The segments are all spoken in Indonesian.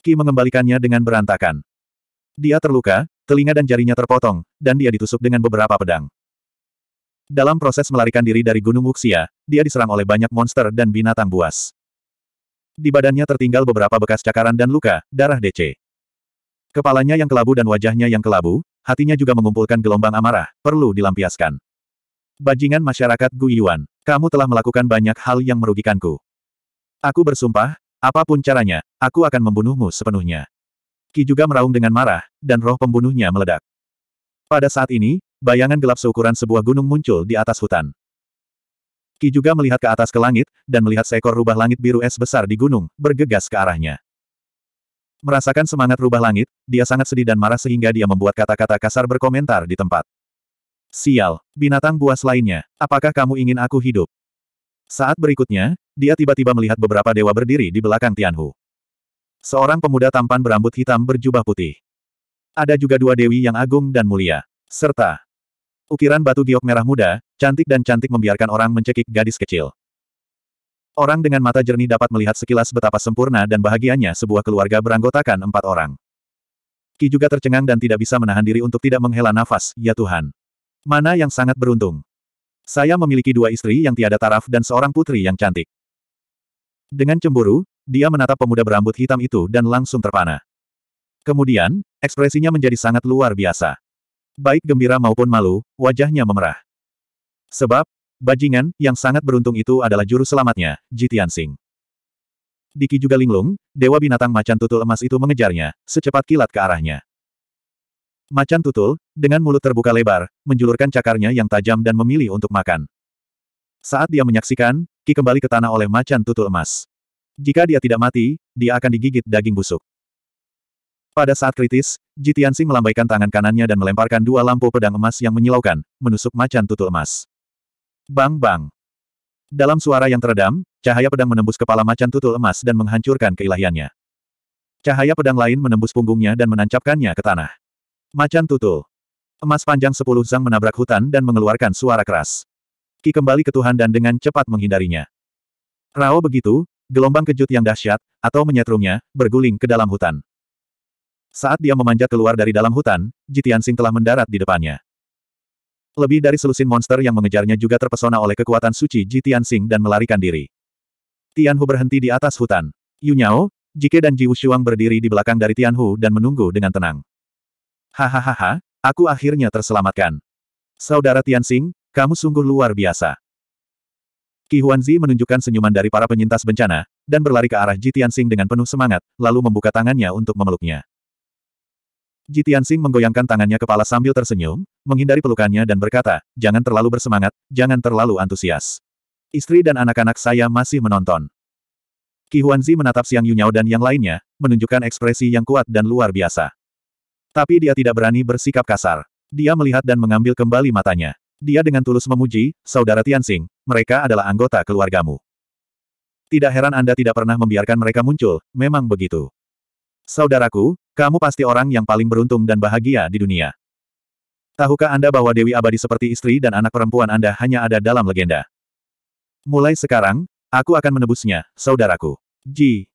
Ki mengembalikannya dengan berantakan. Dia terluka, telinga dan jarinya terpotong, dan dia ditusuk dengan beberapa pedang. Dalam proses melarikan diri dari Gunung Wuxia, dia diserang oleh banyak monster dan binatang buas. Di badannya tertinggal beberapa bekas cakaran dan luka, darah DC. Kepalanya yang kelabu dan wajahnya yang kelabu, hatinya juga mengumpulkan gelombang amarah, perlu dilampiaskan. Bajingan masyarakat Guyuan, kamu telah melakukan banyak hal yang merugikanku. Aku bersumpah, Apapun caranya, aku akan membunuhmu sepenuhnya. Ki juga meraung dengan marah, dan roh pembunuhnya meledak. Pada saat ini, bayangan gelap seukuran sebuah gunung muncul di atas hutan. Ki juga melihat ke atas ke langit, dan melihat seekor rubah langit biru es besar di gunung, bergegas ke arahnya. Merasakan semangat rubah langit, dia sangat sedih dan marah sehingga dia membuat kata-kata kasar berkomentar di tempat. Sial, binatang buas lainnya, apakah kamu ingin aku hidup? Saat berikutnya, dia tiba-tiba melihat beberapa dewa berdiri di belakang Tianhu. Seorang pemuda tampan berambut hitam berjubah putih. Ada juga dua dewi yang agung dan mulia. Serta ukiran batu giok merah muda, cantik dan cantik membiarkan orang mencekik gadis kecil. Orang dengan mata jernih dapat melihat sekilas betapa sempurna dan bahagianya sebuah keluarga beranggotakan empat orang. Ki juga tercengang dan tidak bisa menahan diri untuk tidak menghela nafas, ya Tuhan. Mana yang sangat beruntung. Saya memiliki dua istri yang tiada taraf dan seorang putri yang cantik. Dengan cemburu, dia menatap pemuda berambut hitam itu dan langsung terpana. Kemudian, ekspresinya menjadi sangat luar biasa. Baik gembira maupun malu, wajahnya memerah. Sebab, bajingan yang sangat beruntung itu adalah juru selamatnya, Jitian Sing. Diki juga linglung, dewa binatang macan tutul emas itu mengejarnya, secepat kilat ke arahnya. Macan tutul, dengan mulut terbuka lebar, menjulurkan cakarnya yang tajam dan memilih untuk makan. Saat dia menyaksikan, Ki kembali ke tanah oleh macan tutul emas. Jika dia tidak mati, dia akan digigit daging busuk. Pada saat kritis, Jitiansi melambaikan tangan kanannya dan melemparkan dua lampu pedang emas yang menyilaukan, menusuk macan tutul emas. Bang bang. Dalam suara yang teredam, cahaya pedang menembus kepala macan tutul emas dan menghancurkan keilahiannya. Cahaya pedang lain menembus punggungnya dan menancapkannya ke tanah. Macan tutul. Emas panjang sepuluh zang menabrak hutan dan mengeluarkan suara keras. Ki kembali ke Tuhan dan dengan cepat menghindarinya. Rao begitu, gelombang kejut yang dahsyat, atau menyetrumnya, berguling ke dalam hutan. Saat dia memanjat keluar dari dalam hutan, Jitian Sing telah mendarat di depannya. Lebih dari selusin monster yang mengejarnya juga terpesona oleh kekuatan suci Jitian Sing dan melarikan diri. Tianhu berhenti di atas hutan. Yunyao, Jike dan Ji Wushuang berdiri di belakang dari Tianhu dan menunggu dengan tenang. Hahaha, aku akhirnya terselamatkan. Saudara Tianxing, kamu sungguh luar biasa. Qi Huanzi menunjukkan senyuman dari para penyintas bencana, dan berlari ke arah Ji Tianxing dengan penuh semangat, lalu membuka tangannya untuk memeluknya. Ji Tianxing menggoyangkan tangannya kepala sambil tersenyum, menghindari pelukannya dan berkata, jangan terlalu bersemangat, jangan terlalu antusias. Istri dan anak-anak saya masih menonton. Qi Huanzi menatap Xiang Yunyao dan yang lainnya, menunjukkan ekspresi yang kuat dan luar biasa. Tapi dia tidak berani bersikap kasar. Dia melihat dan mengambil kembali matanya. Dia dengan tulus memuji, Saudara Tianxing, mereka adalah anggota keluargamu. Tidak heran Anda tidak pernah membiarkan mereka muncul, memang begitu. Saudaraku, kamu pasti orang yang paling beruntung dan bahagia di dunia. Tahukah Anda bahwa Dewi Abadi seperti istri dan anak perempuan Anda hanya ada dalam legenda? Mulai sekarang, aku akan menebusnya, saudaraku. Ji.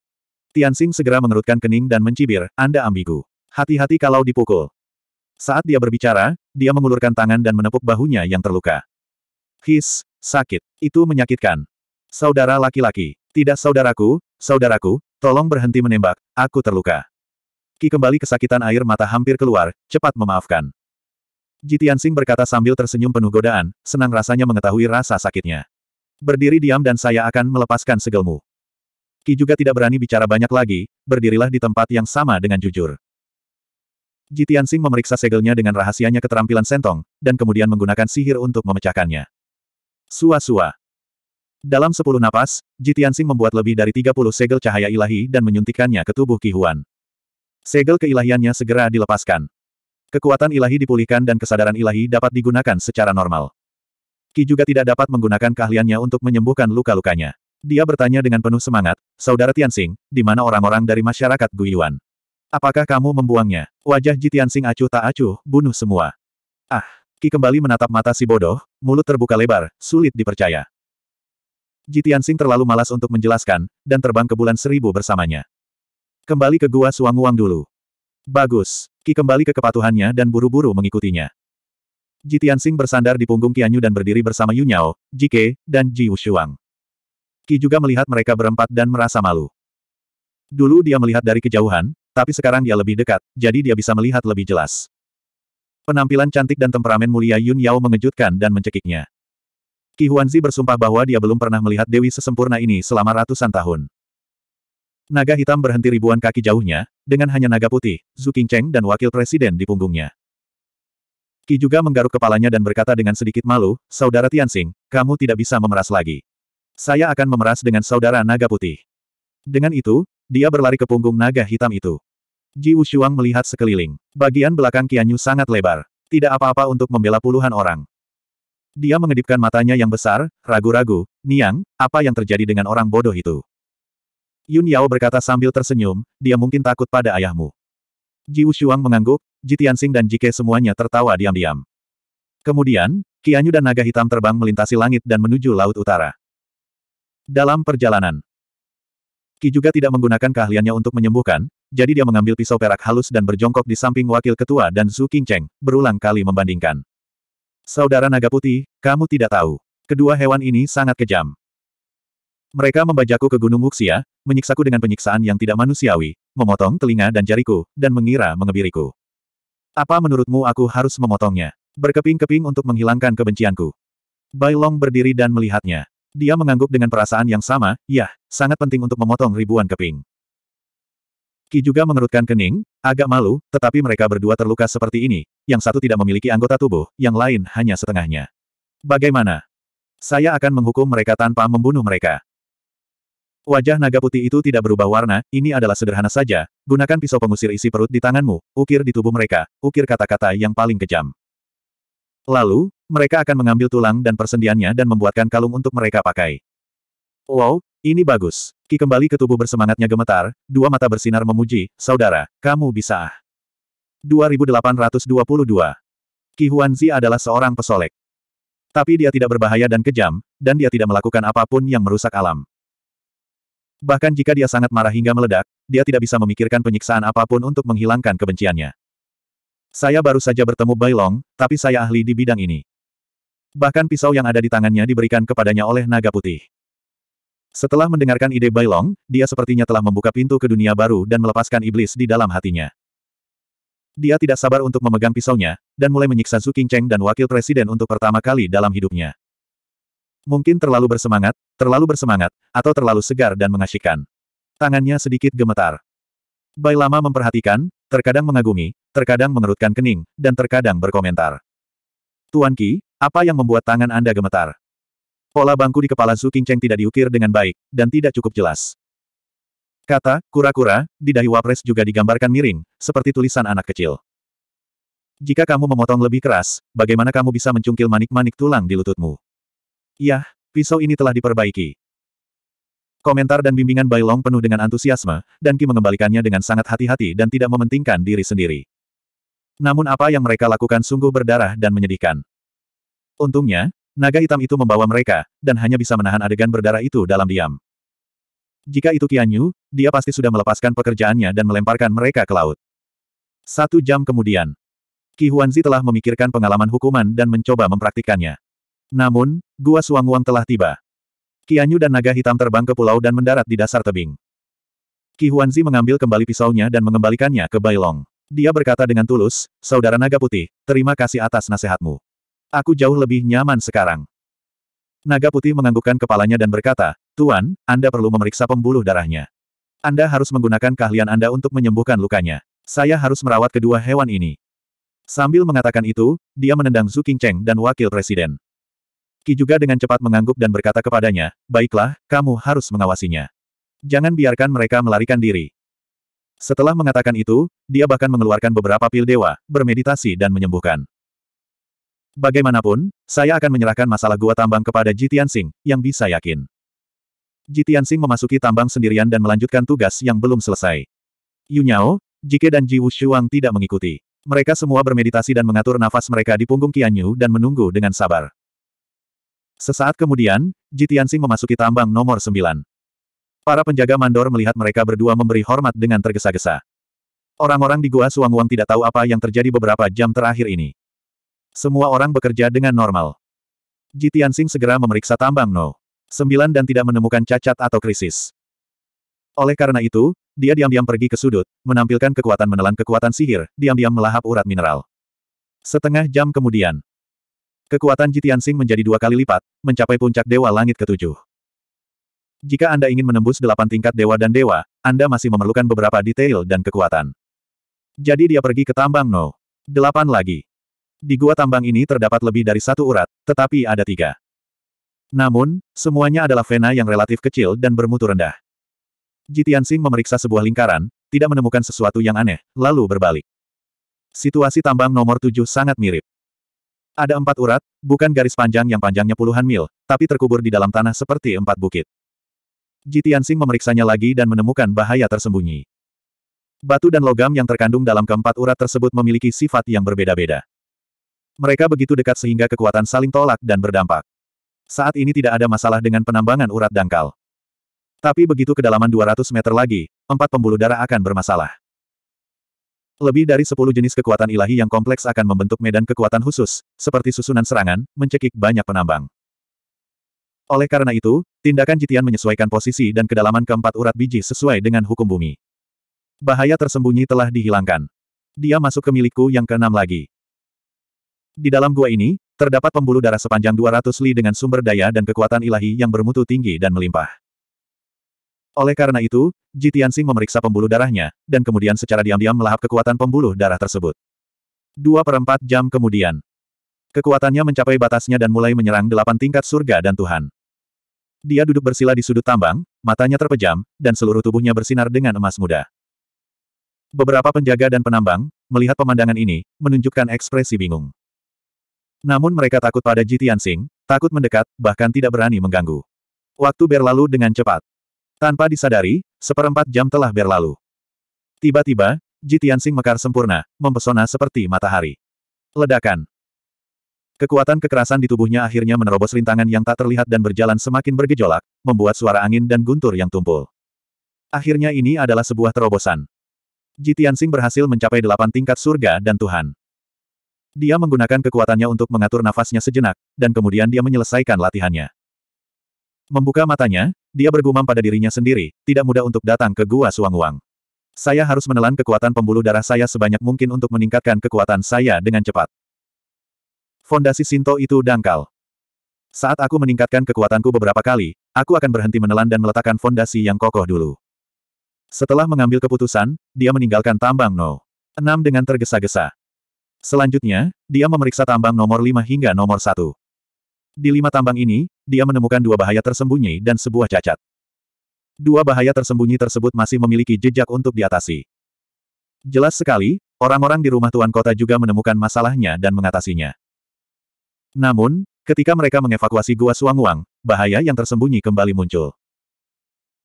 Tianxing segera mengerutkan kening dan mencibir, Anda ambigu. Hati-hati kalau dipukul. Saat dia berbicara, dia mengulurkan tangan dan menepuk bahunya yang terluka. His, sakit. Itu menyakitkan. Saudara laki-laki. Tidak saudaraku, saudaraku, tolong berhenti menembak, aku terluka. Ki kembali kesakitan air mata hampir keluar, cepat memaafkan. Jitian Sing berkata sambil tersenyum penuh godaan, senang rasanya mengetahui rasa sakitnya. Berdiri diam dan saya akan melepaskan segelmu. Ki juga tidak berani bicara banyak lagi, berdirilah di tempat yang sama dengan jujur. Jitiansing memeriksa segelnya dengan rahasianya keterampilan sentong, dan kemudian menggunakan sihir untuk memecahkannya. Sua-sua. Dalam sepuluh napas, Jitiansing membuat lebih dari tiga puluh segel cahaya ilahi dan menyuntikkannya ke tubuh Kihuan. Segel keilahiannya segera dilepaskan. Kekuatan ilahi dipulihkan dan kesadaran ilahi dapat digunakan secara normal. Ki juga tidak dapat menggunakan keahliannya untuk menyembuhkan luka-lukanya. Dia bertanya dengan penuh semangat, Saudara Tianxing, di mana orang-orang dari masyarakat Guyuan? Apakah kamu membuangnya? Wajah Jitiansing acuh tak acuh, bunuh semua. Ah! Ki kembali menatap mata si bodoh, mulut terbuka lebar, sulit dipercaya. Jitiansing terlalu malas untuk menjelaskan, dan terbang ke bulan seribu bersamanya. Kembali ke gua suang uang dulu. Bagus. Ki kembali ke kepatuhannya dan buru-buru mengikutinya. Jitiansing bersandar di punggung Kianyu dan berdiri bersama Yunyao, Jike, dan Ji Wushuang. Ki juga melihat mereka berempat dan merasa malu. Dulu dia melihat dari kejauhan, tapi sekarang dia lebih dekat, jadi dia bisa melihat lebih jelas. Penampilan cantik dan temperamen mulia Yun Yao mengejutkan dan mencekiknya. Qi Huanzi bersumpah bahwa dia belum pernah melihat Dewi sesempurna ini selama ratusan tahun. Naga hitam berhenti ribuan kaki jauhnya, dengan hanya naga putih, Zhu Qingcheng dan wakil presiden di punggungnya. Qi juga menggaruk kepalanya dan berkata dengan sedikit malu, Saudara Tianxing, kamu tidak bisa memeras lagi. Saya akan memeras dengan saudara naga putih. Dengan itu, dia berlari ke punggung naga hitam itu. Ji Wushuang melihat sekeliling. Bagian belakang Kianyu sangat lebar. Tidak apa-apa untuk membela puluhan orang. Dia mengedipkan matanya yang besar, ragu-ragu, Niang, apa yang terjadi dengan orang bodoh itu? Yun Yao berkata sambil tersenyum, dia mungkin takut pada ayahmu. Ji Wushuang mengangguk, Ji Tianxing dan Ke semuanya tertawa diam-diam. Kemudian, Kianyu dan naga hitam terbang melintasi langit dan menuju laut utara. Dalam perjalanan, Ki juga tidak menggunakan keahliannya untuk menyembuhkan, jadi dia mengambil pisau perak halus dan berjongkok di samping wakil ketua dan Zhu Qingcheng, berulang kali membandingkan. Saudara naga putih, kamu tidak tahu. Kedua hewan ini sangat kejam. Mereka membajakku ke Gunung Wuxia, menyiksaku dengan penyiksaan yang tidak manusiawi, memotong telinga dan jariku, dan mengira mengebiriku. Apa menurutmu aku harus memotongnya? Berkeping-keping untuk menghilangkan kebencianku. Bailong berdiri dan melihatnya. Dia mengangguk dengan perasaan yang sama, yah, sangat penting untuk memotong ribuan keping. Ki juga mengerutkan kening, agak malu, tetapi mereka berdua terluka seperti ini, yang satu tidak memiliki anggota tubuh, yang lain hanya setengahnya. Bagaimana? Saya akan menghukum mereka tanpa membunuh mereka. Wajah naga putih itu tidak berubah warna, ini adalah sederhana saja, gunakan pisau pengusir isi perut di tanganmu, ukir di tubuh mereka, ukir kata-kata yang paling kejam. Lalu, mereka akan mengambil tulang dan persendiannya dan membuatkan kalung untuk mereka pakai. Wow, ini bagus. Ki kembali ke tubuh bersemangatnya gemetar, dua mata bersinar memuji, saudara, kamu bisa. 2822 ah. Ki Huanzi adalah seorang pesolek. Tapi dia tidak berbahaya dan kejam, dan dia tidak melakukan apapun yang merusak alam. Bahkan jika dia sangat marah hingga meledak, dia tidak bisa memikirkan penyiksaan apapun untuk menghilangkan kebenciannya. Saya baru saja bertemu Bailong, tapi saya ahli di bidang ini bahkan pisau yang ada di tangannya diberikan kepadanya oleh naga putih. Setelah mendengarkan ide Bailong, dia sepertinya telah membuka pintu ke dunia baru dan melepaskan iblis di dalam hatinya. Dia tidak sabar untuk memegang pisaunya, dan mulai menyiksa Su Qingcheng dan wakil presiden untuk pertama kali dalam hidupnya. Mungkin terlalu bersemangat, terlalu bersemangat, atau terlalu segar dan mengasyikkan. Tangannya sedikit gemetar. Bai Lama memperhatikan, terkadang mengagumi, terkadang mengerutkan kening, dan terkadang berkomentar. Tuan Ki, apa yang membuat tangan Anda gemetar? Pola bangku di kepala Zhu Qingcheng tidak diukir dengan baik, dan tidak cukup jelas. Kata, kura-kura, di dahi wapres juga digambarkan miring, seperti tulisan anak kecil. Jika kamu memotong lebih keras, bagaimana kamu bisa mencungkil manik-manik tulang di lututmu? Yah, pisau ini telah diperbaiki. Komentar dan bimbingan Bailong penuh dengan antusiasme, dan Ki mengembalikannya dengan sangat hati-hati dan tidak mementingkan diri sendiri. Namun apa yang mereka lakukan sungguh berdarah dan menyedihkan. Untungnya, naga hitam itu membawa mereka, dan hanya bisa menahan adegan berdarah itu dalam diam. Jika itu Qianyu, dia pasti sudah melepaskan pekerjaannya dan melemparkan mereka ke laut. Satu jam kemudian, Qi Huanzi telah memikirkan pengalaman hukuman dan mencoba mempraktikkannya. Namun, Gua Wang telah tiba. Qianyu dan naga hitam terbang ke pulau dan mendarat di dasar tebing. Qi Huanzi mengambil kembali pisaunya dan mengembalikannya ke Bailong. Dia berkata dengan tulus, Saudara Naga Putih, terima kasih atas nasihatmu. Aku jauh lebih nyaman sekarang. Naga putih menganggukkan kepalanya dan berkata, Tuan, Anda perlu memeriksa pembuluh darahnya. Anda harus menggunakan keahlian Anda untuk menyembuhkan lukanya. Saya harus merawat kedua hewan ini. Sambil mengatakan itu, dia menendang Zhu Qingcheng dan wakil presiden. Ki juga dengan cepat mengangguk dan berkata kepadanya, Baiklah, kamu harus mengawasinya. Jangan biarkan mereka melarikan diri. Setelah mengatakan itu, dia bahkan mengeluarkan beberapa pil dewa, bermeditasi dan menyembuhkan. Bagaimanapun, saya akan menyerahkan masalah gua tambang kepada Jitian Singh, yang bisa yakin. Jitian Singh memasuki tambang sendirian dan melanjutkan tugas yang belum selesai. Yunyao, Jike dan Ji Wushuang tidak mengikuti. Mereka semua bermeditasi dan mengatur nafas mereka di punggung Qianyu dan menunggu dengan sabar. Sesaat kemudian, Jitian Singh memasuki tambang nomor sembilan. Para penjaga Mandor melihat mereka berdua memberi hormat dengan tergesa-gesa. Orang-orang di Gua Suangwang tidak tahu apa yang terjadi beberapa jam terakhir ini. Semua orang bekerja dengan normal. Ji Tianxing segera memeriksa tambang No. 9 dan tidak menemukan cacat atau krisis. Oleh karena itu, dia diam-diam pergi ke sudut, menampilkan kekuatan menelan kekuatan sihir, diam-diam melahap urat mineral. Setengah jam kemudian, kekuatan Ji Tianxing menjadi dua kali lipat, mencapai puncak Dewa Langit ketujuh. Jika Anda ingin menembus delapan tingkat dewa dan dewa, Anda masih memerlukan beberapa detail dan kekuatan. Jadi dia pergi ke tambang No. 8 lagi. Di gua tambang ini terdapat lebih dari satu urat, tetapi ada tiga. Namun, semuanya adalah vena yang relatif kecil dan bermutu rendah. Jitian Singh memeriksa sebuah lingkaran, tidak menemukan sesuatu yang aneh, lalu berbalik. Situasi tambang nomor tujuh sangat mirip. Ada empat urat, bukan garis panjang yang panjangnya puluhan mil, tapi terkubur di dalam tanah seperti empat bukit. Jitian Singh memeriksanya lagi dan menemukan bahaya tersembunyi. Batu dan logam yang terkandung dalam keempat urat tersebut memiliki sifat yang berbeda-beda. Mereka begitu dekat sehingga kekuatan saling tolak dan berdampak. Saat ini tidak ada masalah dengan penambangan urat dangkal. Tapi begitu kedalaman 200 meter lagi, empat pembuluh darah akan bermasalah. Lebih dari 10 jenis kekuatan ilahi yang kompleks akan membentuk medan kekuatan khusus, seperti susunan serangan, mencekik banyak penambang. Oleh karena itu, tindakan jitian menyesuaikan posisi dan kedalaman keempat urat biji sesuai dengan hukum bumi. Bahaya tersembunyi telah dihilangkan. Dia masuk ke milikku yang keenam lagi. Di dalam gua ini, terdapat pembuluh darah sepanjang 200 li dengan sumber daya dan kekuatan ilahi yang bermutu tinggi dan melimpah. Oleh karena itu, Ji memeriksa pembuluh darahnya, dan kemudian secara diam-diam melahap kekuatan pembuluh darah tersebut. Dua perempat jam kemudian, kekuatannya mencapai batasnya dan mulai menyerang delapan tingkat surga dan Tuhan. Dia duduk bersila di sudut tambang, matanya terpejam, dan seluruh tubuhnya bersinar dengan emas muda. Beberapa penjaga dan penambang, melihat pemandangan ini, menunjukkan ekspresi bingung. Namun mereka takut pada Jitian Tianxing, takut mendekat, bahkan tidak berani mengganggu. Waktu berlalu dengan cepat. Tanpa disadari, seperempat jam telah berlalu. Tiba-tiba, Jitian Tianxing mekar sempurna, mempesona seperti matahari. Ledakan. Kekuatan kekerasan di tubuhnya akhirnya menerobos rintangan yang tak terlihat dan berjalan semakin bergejolak, membuat suara angin dan guntur yang tumpul. Akhirnya ini adalah sebuah terobosan. Jitian Sing berhasil mencapai delapan tingkat surga dan Tuhan. Dia menggunakan kekuatannya untuk mengatur nafasnya sejenak, dan kemudian dia menyelesaikan latihannya. Membuka matanya, dia bergumam pada dirinya sendiri, tidak mudah untuk datang ke Gua Suang-Wang. Saya harus menelan kekuatan pembuluh darah saya sebanyak mungkin untuk meningkatkan kekuatan saya dengan cepat. Fondasi Sinto itu dangkal. Saat aku meningkatkan kekuatanku beberapa kali, aku akan berhenti menelan dan meletakkan fondasi yang kokoh dulu. Setelah mengambil keputusan, dia meninggalkan tambang No. 6 dengan tergesa-gesa. Selanjutnya, dia memeriksa tambang nomor 5 hingga nomor 1. Di lima tambang ini, dia menemukan dua bahaya tersembunyi dan sebuah cacat. Dua bahaya tersembunyi tersebut masih memiliki jejak untuk diatasi. Jelas sekali, orang-orang di rumah Tuan Kota juga menemukan masalahnya dan mengatasinya. Namun, ketika mereka mengevakuasi Gua Suanguang, bahaya yang tersembunyi kembali muncul.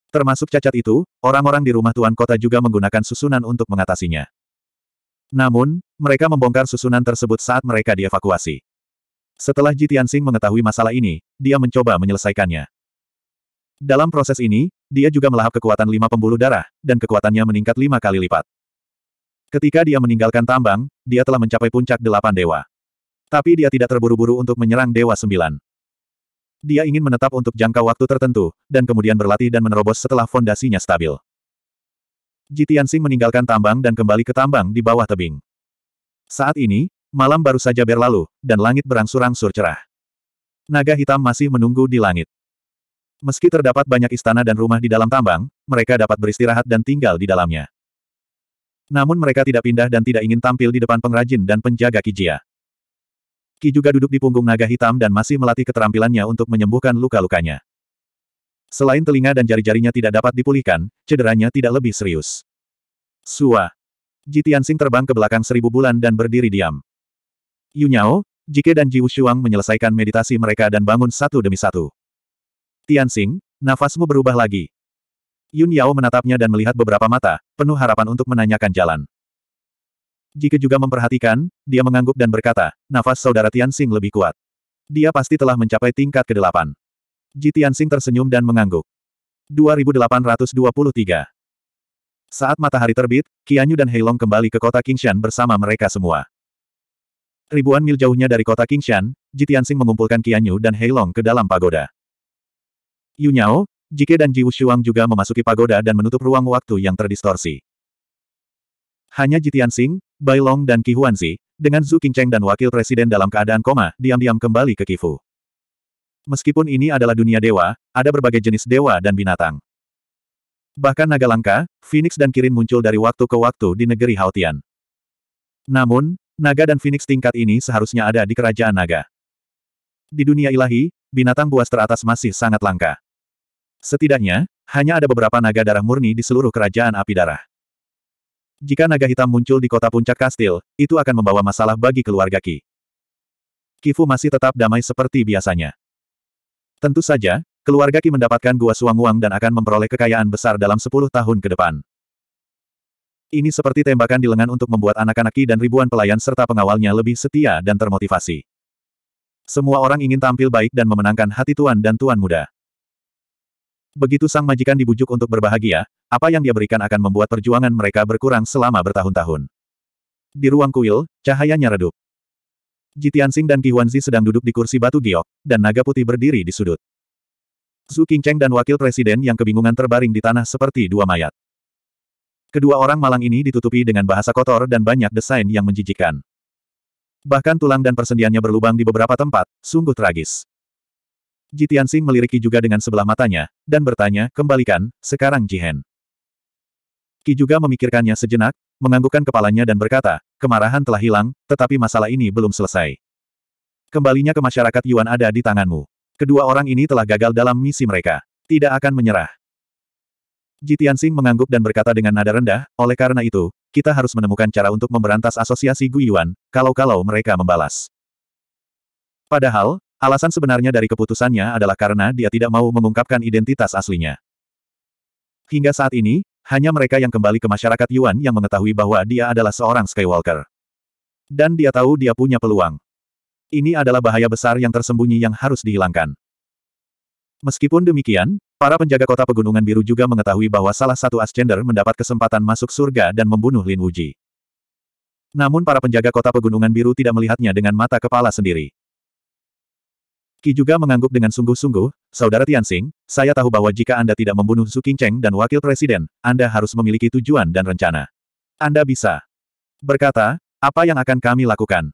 Termasuk cacat itu, orang-orang di rumah Tuan Kota juga menggunakan susunan untuk mengatasinya. Namun, mereka membongkar susunan tersebut saat mereka dievakuasi. Setelah Ji Tianxing mengetahui masalah ini, dia mencoba menyelesaikannya. Dalam proses ini, dia juga melahap kekuatan lima pembuluh darah, dan kekuatannya meningkat lima kali lipat. Ketika dia meninggalkan tambang, dia telah mencapai puncak delapan dewa. Tapi dia tidak terburu-buru untuk menyerang Dewa Sembilan. Dia ingin menetap untuk jangka waktu tertentu, dan kemudian berlatih dan menerobos setelah fondasinya stabil. Jitian meninggalkan tambang dan kembali ke tambang di bawah tebing. Saat ini, malam baru saja berlalu, dan langit berangsur-angsur cerah. Naga hitam masih menunggu di langit. Meski terdapat banyak istana dan rumah di dalam tambang, mereka dapat beristirahat dan tinggal di dalamnya. Namun mereka tidak pindah dan tidak ingin tampil di depan pengrajin dan penjaga Kijia. Ki juga duduk di punggung naga hitam dan masih melatih keterampilannya untuk menyembuhkan luka-lukanya. Selain telinga dan jari-jarinya tidak dapat dipulihkan, cederanya tidak lebih serius. Sua. Ji Tianxing terbang ke belakang seribu bulan dan berdiri diam. Yunyao, Jike dan Ji Wushuang menyelesaikan meditasi mereka dan bangun satu demi satu. Tianxing, nafasmu berubah lagi. Yun Yao menatapnya dan melihat beberapa mata, penuh harapan untuk menanyakan jalan. Jike juga memperhatikan, dia mengangguk dan berkata, nafas saudara Tianxing lebih kuat. Dia pasti telah mencapai tingkat ke delapan. Ji Tianxing tersenyum dan mengangguk. 2823 Saat matahari terbit, Qianyu dan Heilong kembali ke kota Qingshan bersama mereka semua. Ribuan mil jauhnya dari kota Qingshan, Ji Tianxing mengumpulkan Qianyu dan Heilong ke dalam pagoda. Yu Jike dan Ji Wushuang juga memasuki pagoda dan menutup ruang waktu yang terdistorsi. Hanya Ji Tianxing, Bailong dan QiHuanzi Huanzi, dengan Zhu Qingcheng dan wakil presiden dalam keadaan koma, diam-diam kembali ke Kifu. Meskipun ini adalah dunia dewa, ada berbagai jenis dewa dan binatang. Bahkan naga langka, Phoenix dan Kirin muncul dari waktu ke waktu di negeri Haotian. Namun, naga dan Phoenix tingkat ini seharusnya ada di kerajaan naga. Di dunia ilahi, binatang buas teratas masih sangat langka. Setidaknya, hanya ada beberapa naga darah murni di seluruh kerajaan api darah. Jika naga hitam muncul di kota puncak kastil, itu akan membawa masalah bagi keluarga Ki. Kifu masih tetap damai seperti biasanya. Tentu saja, keluarga Ki mendapatkan Gua suang uang dan akan memperoleh kekayaan besar dalam 10 tahun ke depan. Ini seperti tembakan di lengan untuk membuat anak-anak Qi dan ribuan pelayan serta pengawalnya lebih setia dan termotivasi. Semua orang ingin tampil baik dan memenangkan hati tuan dan tuan muda. Begitu sang majikan dibujuk untuk berbahagia, apa yang dia berikan akan membuat perjuangan mereka berkurang selama bertahun-tahun. Di ruang kuil, cahayanya redup. Ji Tianxing dan Kiwanzi sedang duduk di kursi batu giok, dan naga putih berdiri di sudut. Zhu Qingcheng dan wakil presiden yang kebingungan terbaring di tanah seperti dua mayat. Kedua orang malang ini ditutupi dengan bahasa kotor dan banyak desain yang menjijikkan. Bahkan tulang dan persendiannya berlubang di beberapa tempat, sungguh tragis. Ji Tianxing meliriki juga dengan sebelah matanya, dan bertanya, kembalikan, sekarang Ji Jihen. Ki juga memikirkannya sejenak, menganggukkan kepalanya dan berkata, kemarahan telah hilang, tetapi masalah ini belum selesai. Kembalinya ke masyarakat Yuan ada di tanganmu. Kedua orang ini telah gagal dalam misi mereka. Tidak akan menyerah. Jitiansing mengangguk dan berkata dengan nada rendah, oleh karena itu, kita harus menemukan cara untuk memberantas asosiasi Yuan. kalau-kalau mereka membalas. Padahal, alasan sebenarnya dari keputusannya adalah karena dia tidak mau mengungkapkan identitas aslinya. Hingga saat ini, hanya mereka yang kembali ke masyarakat Yuan yang mengetahui bahwa dia adalah seorang Skywalker. Dan dia tahu dia punya peluang. Ini adalah bahaya besar yang tersembunyi yang harus dihilangkan. Meskipun demikian, para penjaga kota Pegunungan Biru juga mengetahui bahwa salah satu Ascender mendapat kesempatan masuk surga dan membunuh Lin Wuji. Namun para penjaga kota Pegunungan Biru tidak melihatnya dengan mata kepala sendiri. Ki juga mengangguk dengan sungguh-sungguh, Saudara Tianxing, saya tahu bahwa jika Anda tidak membunuh Su Qingcheng dan Wakil Presiden, Anda harus memiliki tujuan dan rencana. Anda bisa berkata, apa yang akan kami lakukan?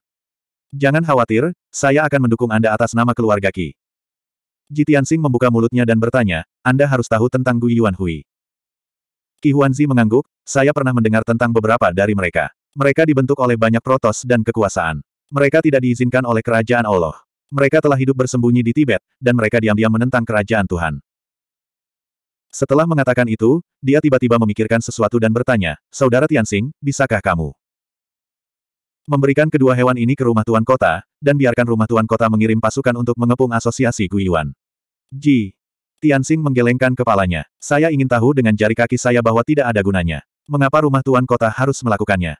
Jangan khawatir, saya akan mendukung Anda atas nama keluarga Ki. Ji Tianxing membuka mulutnya dan bertanya, Anda harus tahu tentang Gu Yuan Hui. Ki Huanzi mengangguk, saya pernah mendengar tentang beberapa dari mereka. Mereka dibentuk oleh banyak protos dan kekuasaan. Mereka tidak diizinkan oleh kerajaan Allah. Mereka telah hidup bersembunyi di Tibet, dan mereka diam-diam menentang kerajaan Tuhan. Setelah mengatakan itu, dia tiba-tiba memikirkan sesuatu dan bertanya, Saudara Tianxing, bisakah kamu memberikan kedua hewan ini ke rumah tuan kota, dan biarkan rumah tuan kota mengirim pasukan untuk mengepung asosiasi Guiyuan? Ji. Tianxing menggelengkan kepalanya. Saya ingin tahu dengan jari kaki saya bahwa tidak ada gunanya. Mengapa rumah tuan kota harus melakukannya?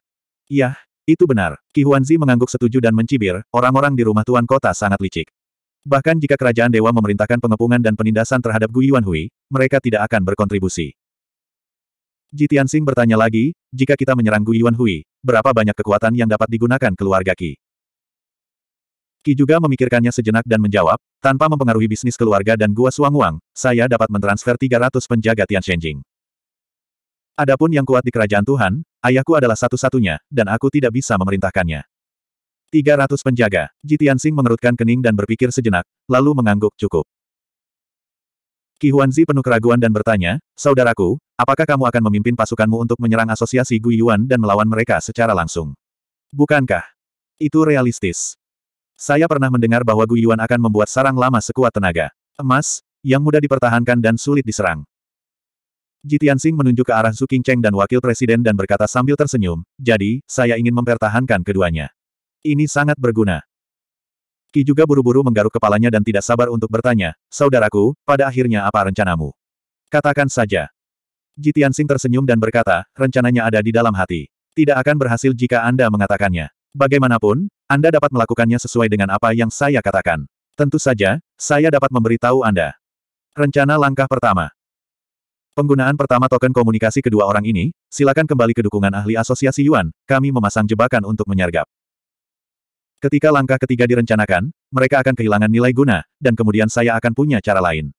Yah, itu benar, Qi Huanzi mengangguk setuju dan mencibir, orang-orang di rumah tuan kota sangat licik. Bahkan jika kerajaan dewa memerintahkan pengepungan dan penindasan terhadap Gui Hui, mereka tidak akan berkontribusi. Ji Tianxing bertanya lagi, jika kita menyerang Gui Hui, berapa banyak kekuatan yang dapat digunakan keluarga Ki? Ki juga memikirkannya sejenak dan menjawab, tanpa mempengaruhi bisnis keluarga dan Gua suang Wang, saya dapat mentransfer 300 penjaga Tian Shenjing. Adapun yang kuat di kerajaan Tuhan, Ayahku adalah satu-satunya, dan aku tidak bisa memerintahkannya. 300 penjaga. Jitian Sing mengerutkan kening dan berpikir sejenak, lalu mengangguk cukup. Qi Huanzi penuh keraguan dan bertanya, Saudaraku, apakah kamu akan memimpin pasukanmu untuk menyerang asosiasi Guiyuan dan melawan mereka secara langsung? Bukankah? Itu realistis. Saya pernah mendengar bahwa Guiyuan akan membuat sarang lama sekuat tenaga. Emas, yang mudah dipertahankan dan sulit diserang. Jitian Singh menunjuk ke arah Zhu Qingcheng dan wakil presiden dan berkata sambil tersenyum, jadi, saya ingin mempertahankan keduanya. Ini sangat berguna. Ki juga buru-buru menggaruk kepalanya dan tidak sabar untuk bertanya, saudaraku, pada akhirnya apa rencanamu? Katakan saja. Jitian Singh tersenyum dan berkata, rencananya ada di dalam hati. Tidak akan berhasil jika Anda mengatakannya. Bagaimanapun, Anda dapat melakukannya sesuai dengan apa yang saya katakan. Tentu saja, saya dapat memberitahu Anda. Rencana langkah pertama. Penggunaan pertama token komunikasi kedua orang ini, silakan kembali ke dukungan ahli asosiasi Yuan, kami memasang jebakan untuk menyergap. Ketika langkah ketiga direncanakan, mereka akan kehilangan nilai guna, dan kemudian saya akan punya cara lain.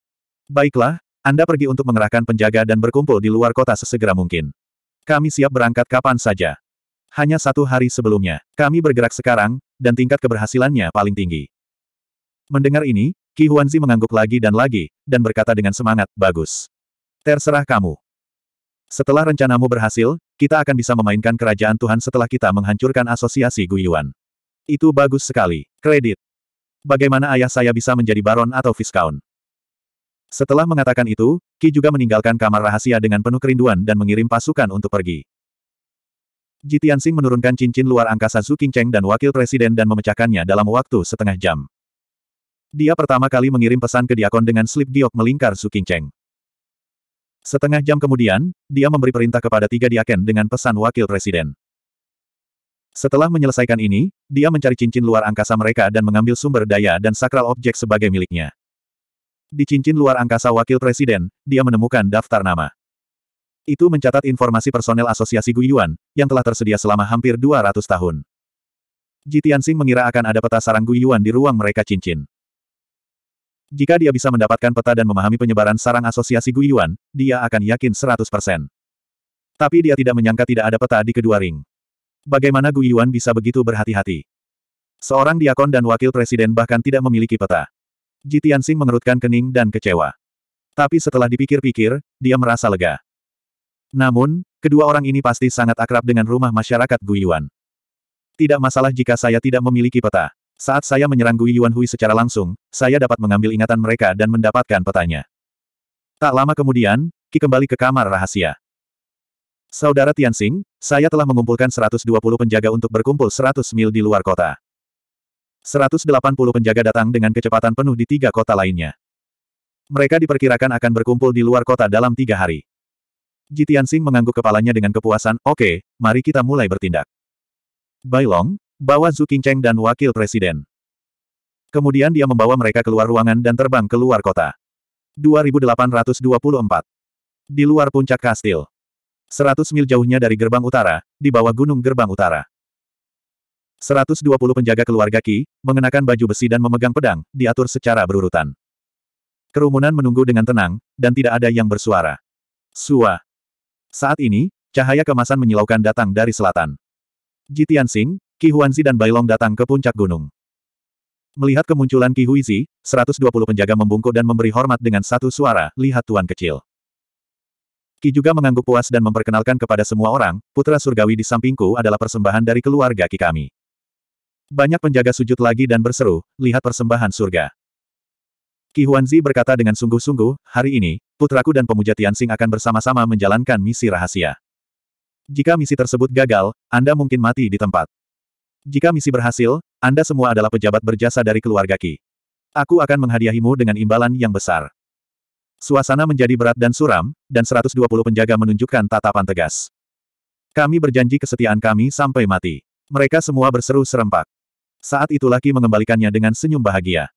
Baiklah, Anda pergi untuk mengerahkan penjaga dan berkumpul di luar kota sesegera mungkin. Kami siap berangkat kapan saja. Hanya satu hari sebelumnya, kami bergerak sekarang, dan tingkat keberhasilannya paling tinggi. Mendengar ini, Ki Huanzi mengangguk lagi dan lagi, dan berkata dengan semangat, bagus. Terserah kamu. Setelah rencanamu berhasil, kita akan bisa memainkan kerajaan Tuhan setelah kita menghancurkan asosiasi Guyuan. Itu bagus sekali. Kredit. Bagaimana ayah saya bisa menjadi baron atau Viscount? Setelah mengatakan itu, Ki juga meninggalkan kamar rahasia dengan penuh kerinduan dan mengirim pasukan untuk pergi. Jitiansing menurunkan cincin luar angkasa Su Qingcheng dan wakil presiden dan memecahkannya dalam waktu setengah jam. Dia pertama kali mengirim pesan ke Diakon dengan slip giok melingkar Su Qingcheng. Setengah jam kemudian, dia memberi perintah kepada tiga diaken dengan pesan wakil presiden. Setelah menyelesaikan ini, dia mencari cincin luar angkasa mereka dan mengambil sumber daya dan sakral objek sebagai miliknya. Di cincin luar angkasa wakil presiden, dia menemukan daftar nama. Itu mencatat informasi personel asosiasi Guiyuan, yang telah tersedia selama hampir 200 tahun. Jitiansing mengira akan ada peta sarang Guiyuan di ruang mereka cincin. Jika dia bisa mendapatkan peta dan memahami penyebaran sarang asosiasi Guiyuan, dia akan yakin 100%. Tapi dia tidak menyangka tidak ada peta di kedua ring. Bagaimana Guiyuan bisa begitu berhati-hati? Seorang diakon dan wakil presiden bahkan tidak memiliki peta. Ji Tianxing mengerutkan kening dan kecewa. Tapi setelah dipikir-pikir, dia merasa lega. Namun, kedua orang ini pasti sangat akrab dengan rumah masyarakat Guiyuan. Tidak masalah jika saya tidak memiliki peta. Saat saya menyerang Gui Yuan Hui secara langsung, saya dapat mengambil ingatan mereka dan mendapatkan petanya. Tak lama kemudian, Ki kembali ke kamar rahasia. Saudara Tianxing, saya telah mengumpulkan 120 penjaga untuk berkumpul 100 mil di luar kota. 180 penjaga datang dengan kecepatan penuh di tiga kota lainnya. Mereka diperkirakan akan berkumpul di luar kota dalam tiga hari. Ji Tianxing mengangguk kepalanya dengan kepuasan, oke, okay, mari kita mulai bertindak. Bailong, Bawa Zhu Qingcheng dan wakil presiden. Kemudian dia membawa mereka keluar ruangan dan terbang keluar kota. 2824. Di luar puncak kastil. 100 mil jauhnya dari gerbang utara, di bawah gunung gerbang utara. 120 penjaga keluarga Ki, mengenakan baju besi dan memegang pedang, diatur secara berurutan. Kerumunan menunggu dengan tenang, dan tidak ada yang bersuara. Sua. Saat ini, cahaya kemasan menyilaukan datang dari selatan. Jitian Singh. Ki Huanzi dan Bailong datang ke puncak gunung. Melihat kemunculan Ki Huizi, 120 penjaga membungkuk dan memberi hormat dengan satu suara, lihat tuan kecil. Ki juga mengangguk puas dan memperkenalkan kepada semua orang, putra surgawi di sampingku adalah persembahan dari keluarga Ki kami. Banyak penjaga sujud lagi dan berseru, lihat persembahan surga. Ki Huanzi berkata dengan sungguh-sungguh, hari ini, putraku dan pemuja Tianxing akan bersama-sama menjalankan misi rahasia. Jika misi tersebut gagal, Anda mungkin mati di tempat. Jika misi berhasil, Anda semua adalah pejabat berjasa dari keluarga Ki. Aku akan menghadiahimu dengan imbalan yang besar. Suasana menjadi berat dan suram, dan 120 penjaga menunjukkan tatapan tegas. Kami berjanji kesetiaan kami sampai mati. Mereka semua berseru serempak. Saat itu Laki mengembalikannya dengan senyum bahagia.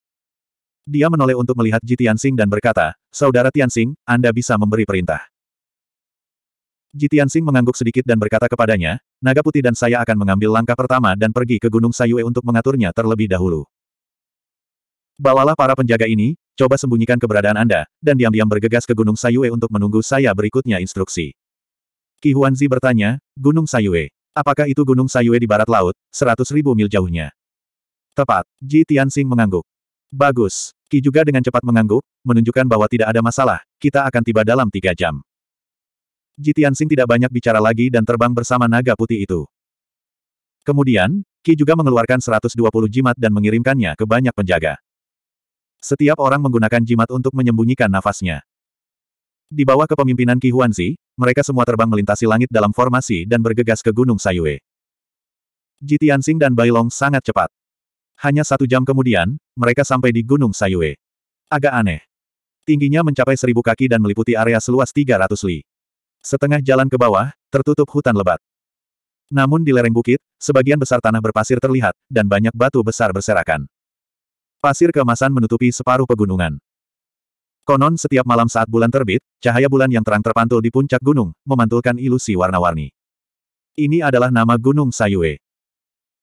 Dia menoleh untuk melihat Ji Tianxing dan berkata, Saudara Tianxing, Anda bisa memberi perintah. Jitian Sing mengangguk sedikit dan berkata kepadanya, Naga Putih dan saya akan mengambil langkah pertama dan pergi ke Gunung Sayue untuk mengaturnya terlebih dahulu. Bawalah para penjaga ini, coba sembunyikan keberadaan Anda, dan diam-diam bergegas ke Gunung Sayue untuk menunggu saya berikutnya instruksi. Ki Huanzi bertanya, Gunung Sayue, apakah itu Gunung Sayue di barat laut, seratus ribu mil jauhnya? Tepat, Ji Tianxing mengangguk. Bagus, Ki juga dengan cepat mengangguk, menunjukkan bahwa tidak ada masalah, kita akan tiba dalam tiga jam. Ji Tianxing tidak banyak bicara lagi dan terbang bersama naga putih itu. Kemudian, Ki juga mengeluarkan 120 jimat dan mengirimkannya ke banyak penjaga. Setiap orang menggunakan jimat untuk menyembunyikan nafasnya. Di bawah kepemimpinan Ki Huanzi, mereka semua terbang melintasi langit dalam formasi dan bergegas ke Gunung Sayue. Ji Tianxing dan Bailong sangat cepat. Hanya satu jam kemudian, mereka sampai di Gunung Sayue. Agak aneh. Tingginya mencapai seribu kaki dan meliputi area seluas 300 li. Setengah jalan ke bawah, tertutup hutan lebat. Namun di lereng bukit, sebagian besar tanah berpasir terlihat, dan banyak batu besar berserakan. Pasir keemasan menutupi separuh pegunungan. Konon setiap malam saat bulan terbit, cahaya bulan yang terang terpantul di puncak gunung, memantulkan ilusi warna-warni. Ini adalah nama Gunung Sayue.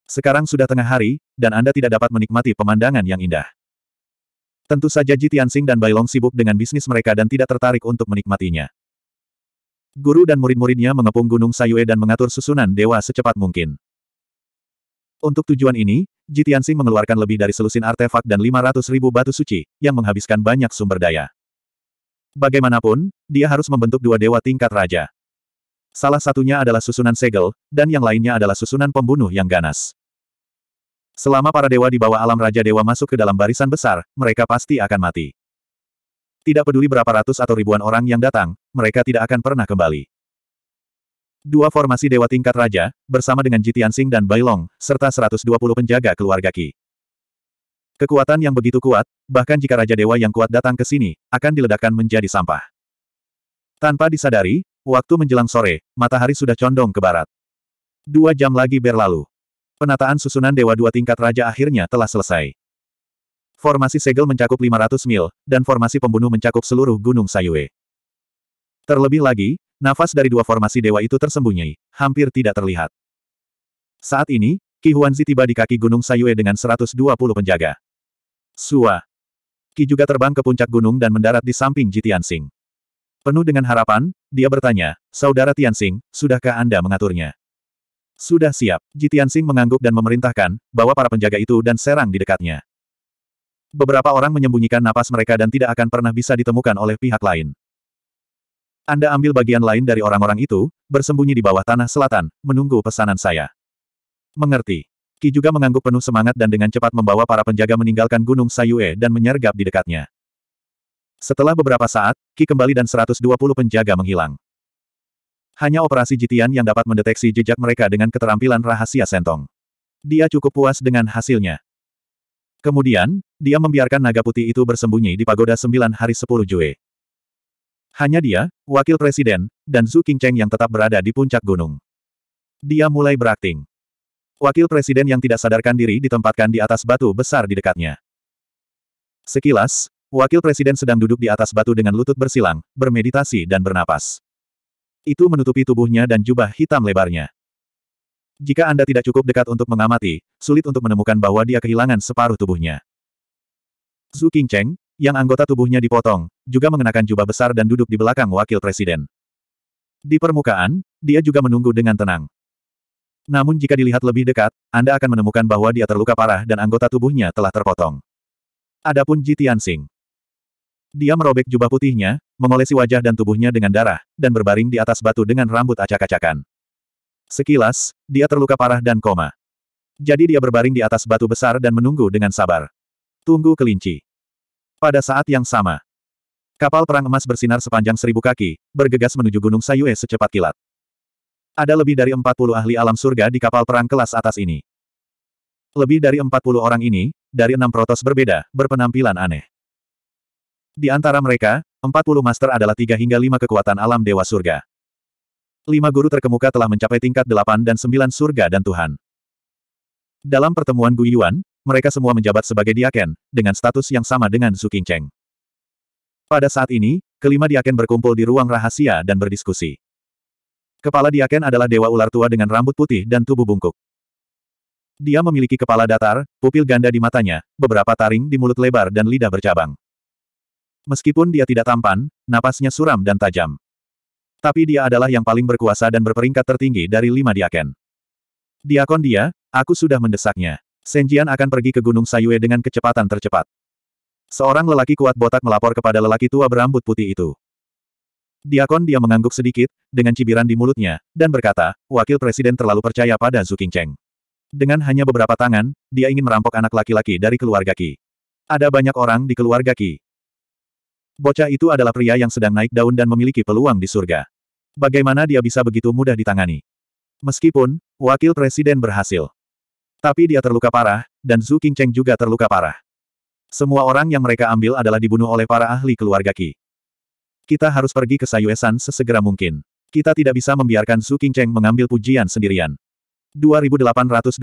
Sekarang sudah tengah hari, dan Anda tidak dapat menikmati pemandangan yang indah. Tentu saja Ji Tianxing dan Bailong sibuk dengan bisnis mereka dan tidak tertarik untuk menikmatinya. Guru dan murid-muridnya mengepung Gunung Sayue dan mengatur susunan dewa secepat mungkin. Untuk tujuan ini, Jitiansing mengeluarkan lebih dari selusin artefak dan 500 ribu batu suci, yang menghabiskan banyak sumber daya. Bagaimanapun, dia harus membentuk dua dewa tingkat raja. Salah satunya adalah susunan segel, dan yang lainnya adalah susunan pembunuh yang ganas. Selama para dewa di bawah alam Raja Dewa masuk ke dalam barisan besar, mereka pasti akan mati. Tidak peduli berapa ratus atau ribuan orang yang datang, mereka tidak akan pernah kembali. Dua formasi dewa tingkat raja, bersama dengan Jitian Sing dan Bailong, serta 120 penjaga keluarga Ki. Kekuatan yang begitu kuat, bahkan jika Raja Dewa yang kuat datang ke sini, akan diledakkan menjadi sampah. Tanpa disadari, waktu menjelang sore, matahari sudah condong ke barat. Dua jam lagi berlalu. Penataan susunan Dewa dua tingkat Raja akhirnya telah selesai. Formasi segel mencakup 500 mil, dan formasi pembunuh mencakup seluruh Gunung Sayue. Terlebih lagi, nafas dari dua formasi dewa itu tersembunyi, hampir tidak terlihat. Saat ini, Ki Huanzi tiba di kaki Gunung Sayue dengan 120 penjaga. Sua. Ki juga terbang ke puncak gunung dan mendarat di samping Ji Tianxing. Penuh dengan harapan, dia bertanya, Saudara Tianxing, sudahkah Anda mengaturnya? Sudah siap, Ji Tianxing mengangguk dan memerintahkan, bahwa para penjaga itu dan serang di dekatnya. Beberapa orang menyembunyikan napas mereka dan tidak akan pernah bisa ditemukan oleh pihak lain. Anda ambil bagian lain dari orang-orang itu, bersembunyi di bawah tanah selatan, menunggu pesanan saya. Mengerti. Ki juga mengangguk penuh semangat dan dengan cepat membawa para penjaga meninggalkan Gunung Sayue dan menyergap di dekatnya. Setelah beberapa saat, Ki kembali dan 120 penjaga menghilang. Hanya operasi jitian yang dapat mendeteksi jejak mereka dengan keterampilan rahasia sentong. Dia cukup puas dengan hasilnya. Kemudian, dia membiarkan naga putih itu bersembunyi di pagoda sembilan hari sepuluh Jue. Hanya dia, wakil presiden, dan Zhu Qingcheng yang tetap berada di puncak gunung. Dia mulai berakting. Wakil presiden yang tidak sadarkan diri ditempatkan di atas batu besar di dekatnya. Sekilas, wakil presiden sedang duduk di atas batu dengan lutut bersilang, bermeditasi dan bernapas. Itu menutupi tubuhnya dan jubah hitam lebarnya. Jika Anda tidak cukup dekat untuk mengamati, sulit untuk menemukan bahwa dia kehilangan separuh tubuhnya. Zhu Qingcheng, yang anggota tubuhnya dipotong, juga mengenakan jubah besar dan duduk di belakang wakil presiden. Di permukaan, dia juga menunggu dengan tenang. Namun jika dilihat lebih dekat, Anda akan menemukan bahwa dia terluka parah dan anggota tubuhnya telah terpotong. Adapun Ji Tianxing. Dia merobek jubah putihnya, mengolesi wajah dan tubuhnya dengan darah, dan berbaring di atas batu dengan rambut acak-acakan. Sekilas, dia terluka parah dan koma. Jadi dia berbaring di atas batu besar dan menunggu dengan sabar. Tunggu kelinci. Pada saat yang sama, kapal perang emas bersinar sepanjang seribu kaki, bergegas menuju Gunung Sayue secepat kilat. Ada lebih dari 40 ahli alam surga di kapal perang kelas atas ini. Lebih dari 40 orang ini, dari enam protos berbeda, berpenampilan aneh. Di antara mereka, 40 master adalah tiga hingga lima kekuatan alam dewa surga. Lima guru terkemuka telah mencapai tingkat delapan dan sembilan surga dan Tuhan. Dalam pertemuan Guyuan, mereka semua menjabat sebagai diaken, dengan status yang sama dengan Su Qingcheng. Pada saat ini, kelima diaken berkumpul di ruang rahasia dan berdiskusi. Kepala diaken adalah dewa ular tua dengan rambut putih dan tubuh bungkuk. Dia memiliki kepala datar, pupil ganda di matanya, beberapa taring di mulut lebar dan lidah bercabang. Meskipun dia tidak tampan, napasnya suram dan tajam. Tapi dia adalah yang paling berkuasa dan berperingkat tertinggi dari lima diaken. Diakon dia, aku sudah mendesaknya. Senjian akan pergi ke Gunung Sayue dengan kecepatan tercepat. Seorang lelaki kuat botak melapor kepada lelaki tua berambut putih itu. Diakon dia mengangguk sedikit, dengan cibiran di mulutnya, dan berkata, Wakil Presiden terlalu percaya pada Zhu Qingcheng. Dengan hanya beberapa tangan, dia ingin merampok anak laki-laki dari keluarga Qi. Ada banyak orang di keluarga Qi. Bocah itu adalah pria yang sedang naik daun dan memiliki peluang di surga. Bagaimana dia bisa begitu mudah ditangani? Meskipun, Wakil Presiden berhasil. Tapi dia terluka parah, dan Zhu Qingcheng juga terluka parah. Semua orang yang mereka ambil adalah dibunuh oleh para ahli keluarga Qi. Kita harus pergi ke Sayuesan sesegera mungkin. Kita tidak bisa membiarkan Zhu Qingcheng mengambil pujian sendirian. 2825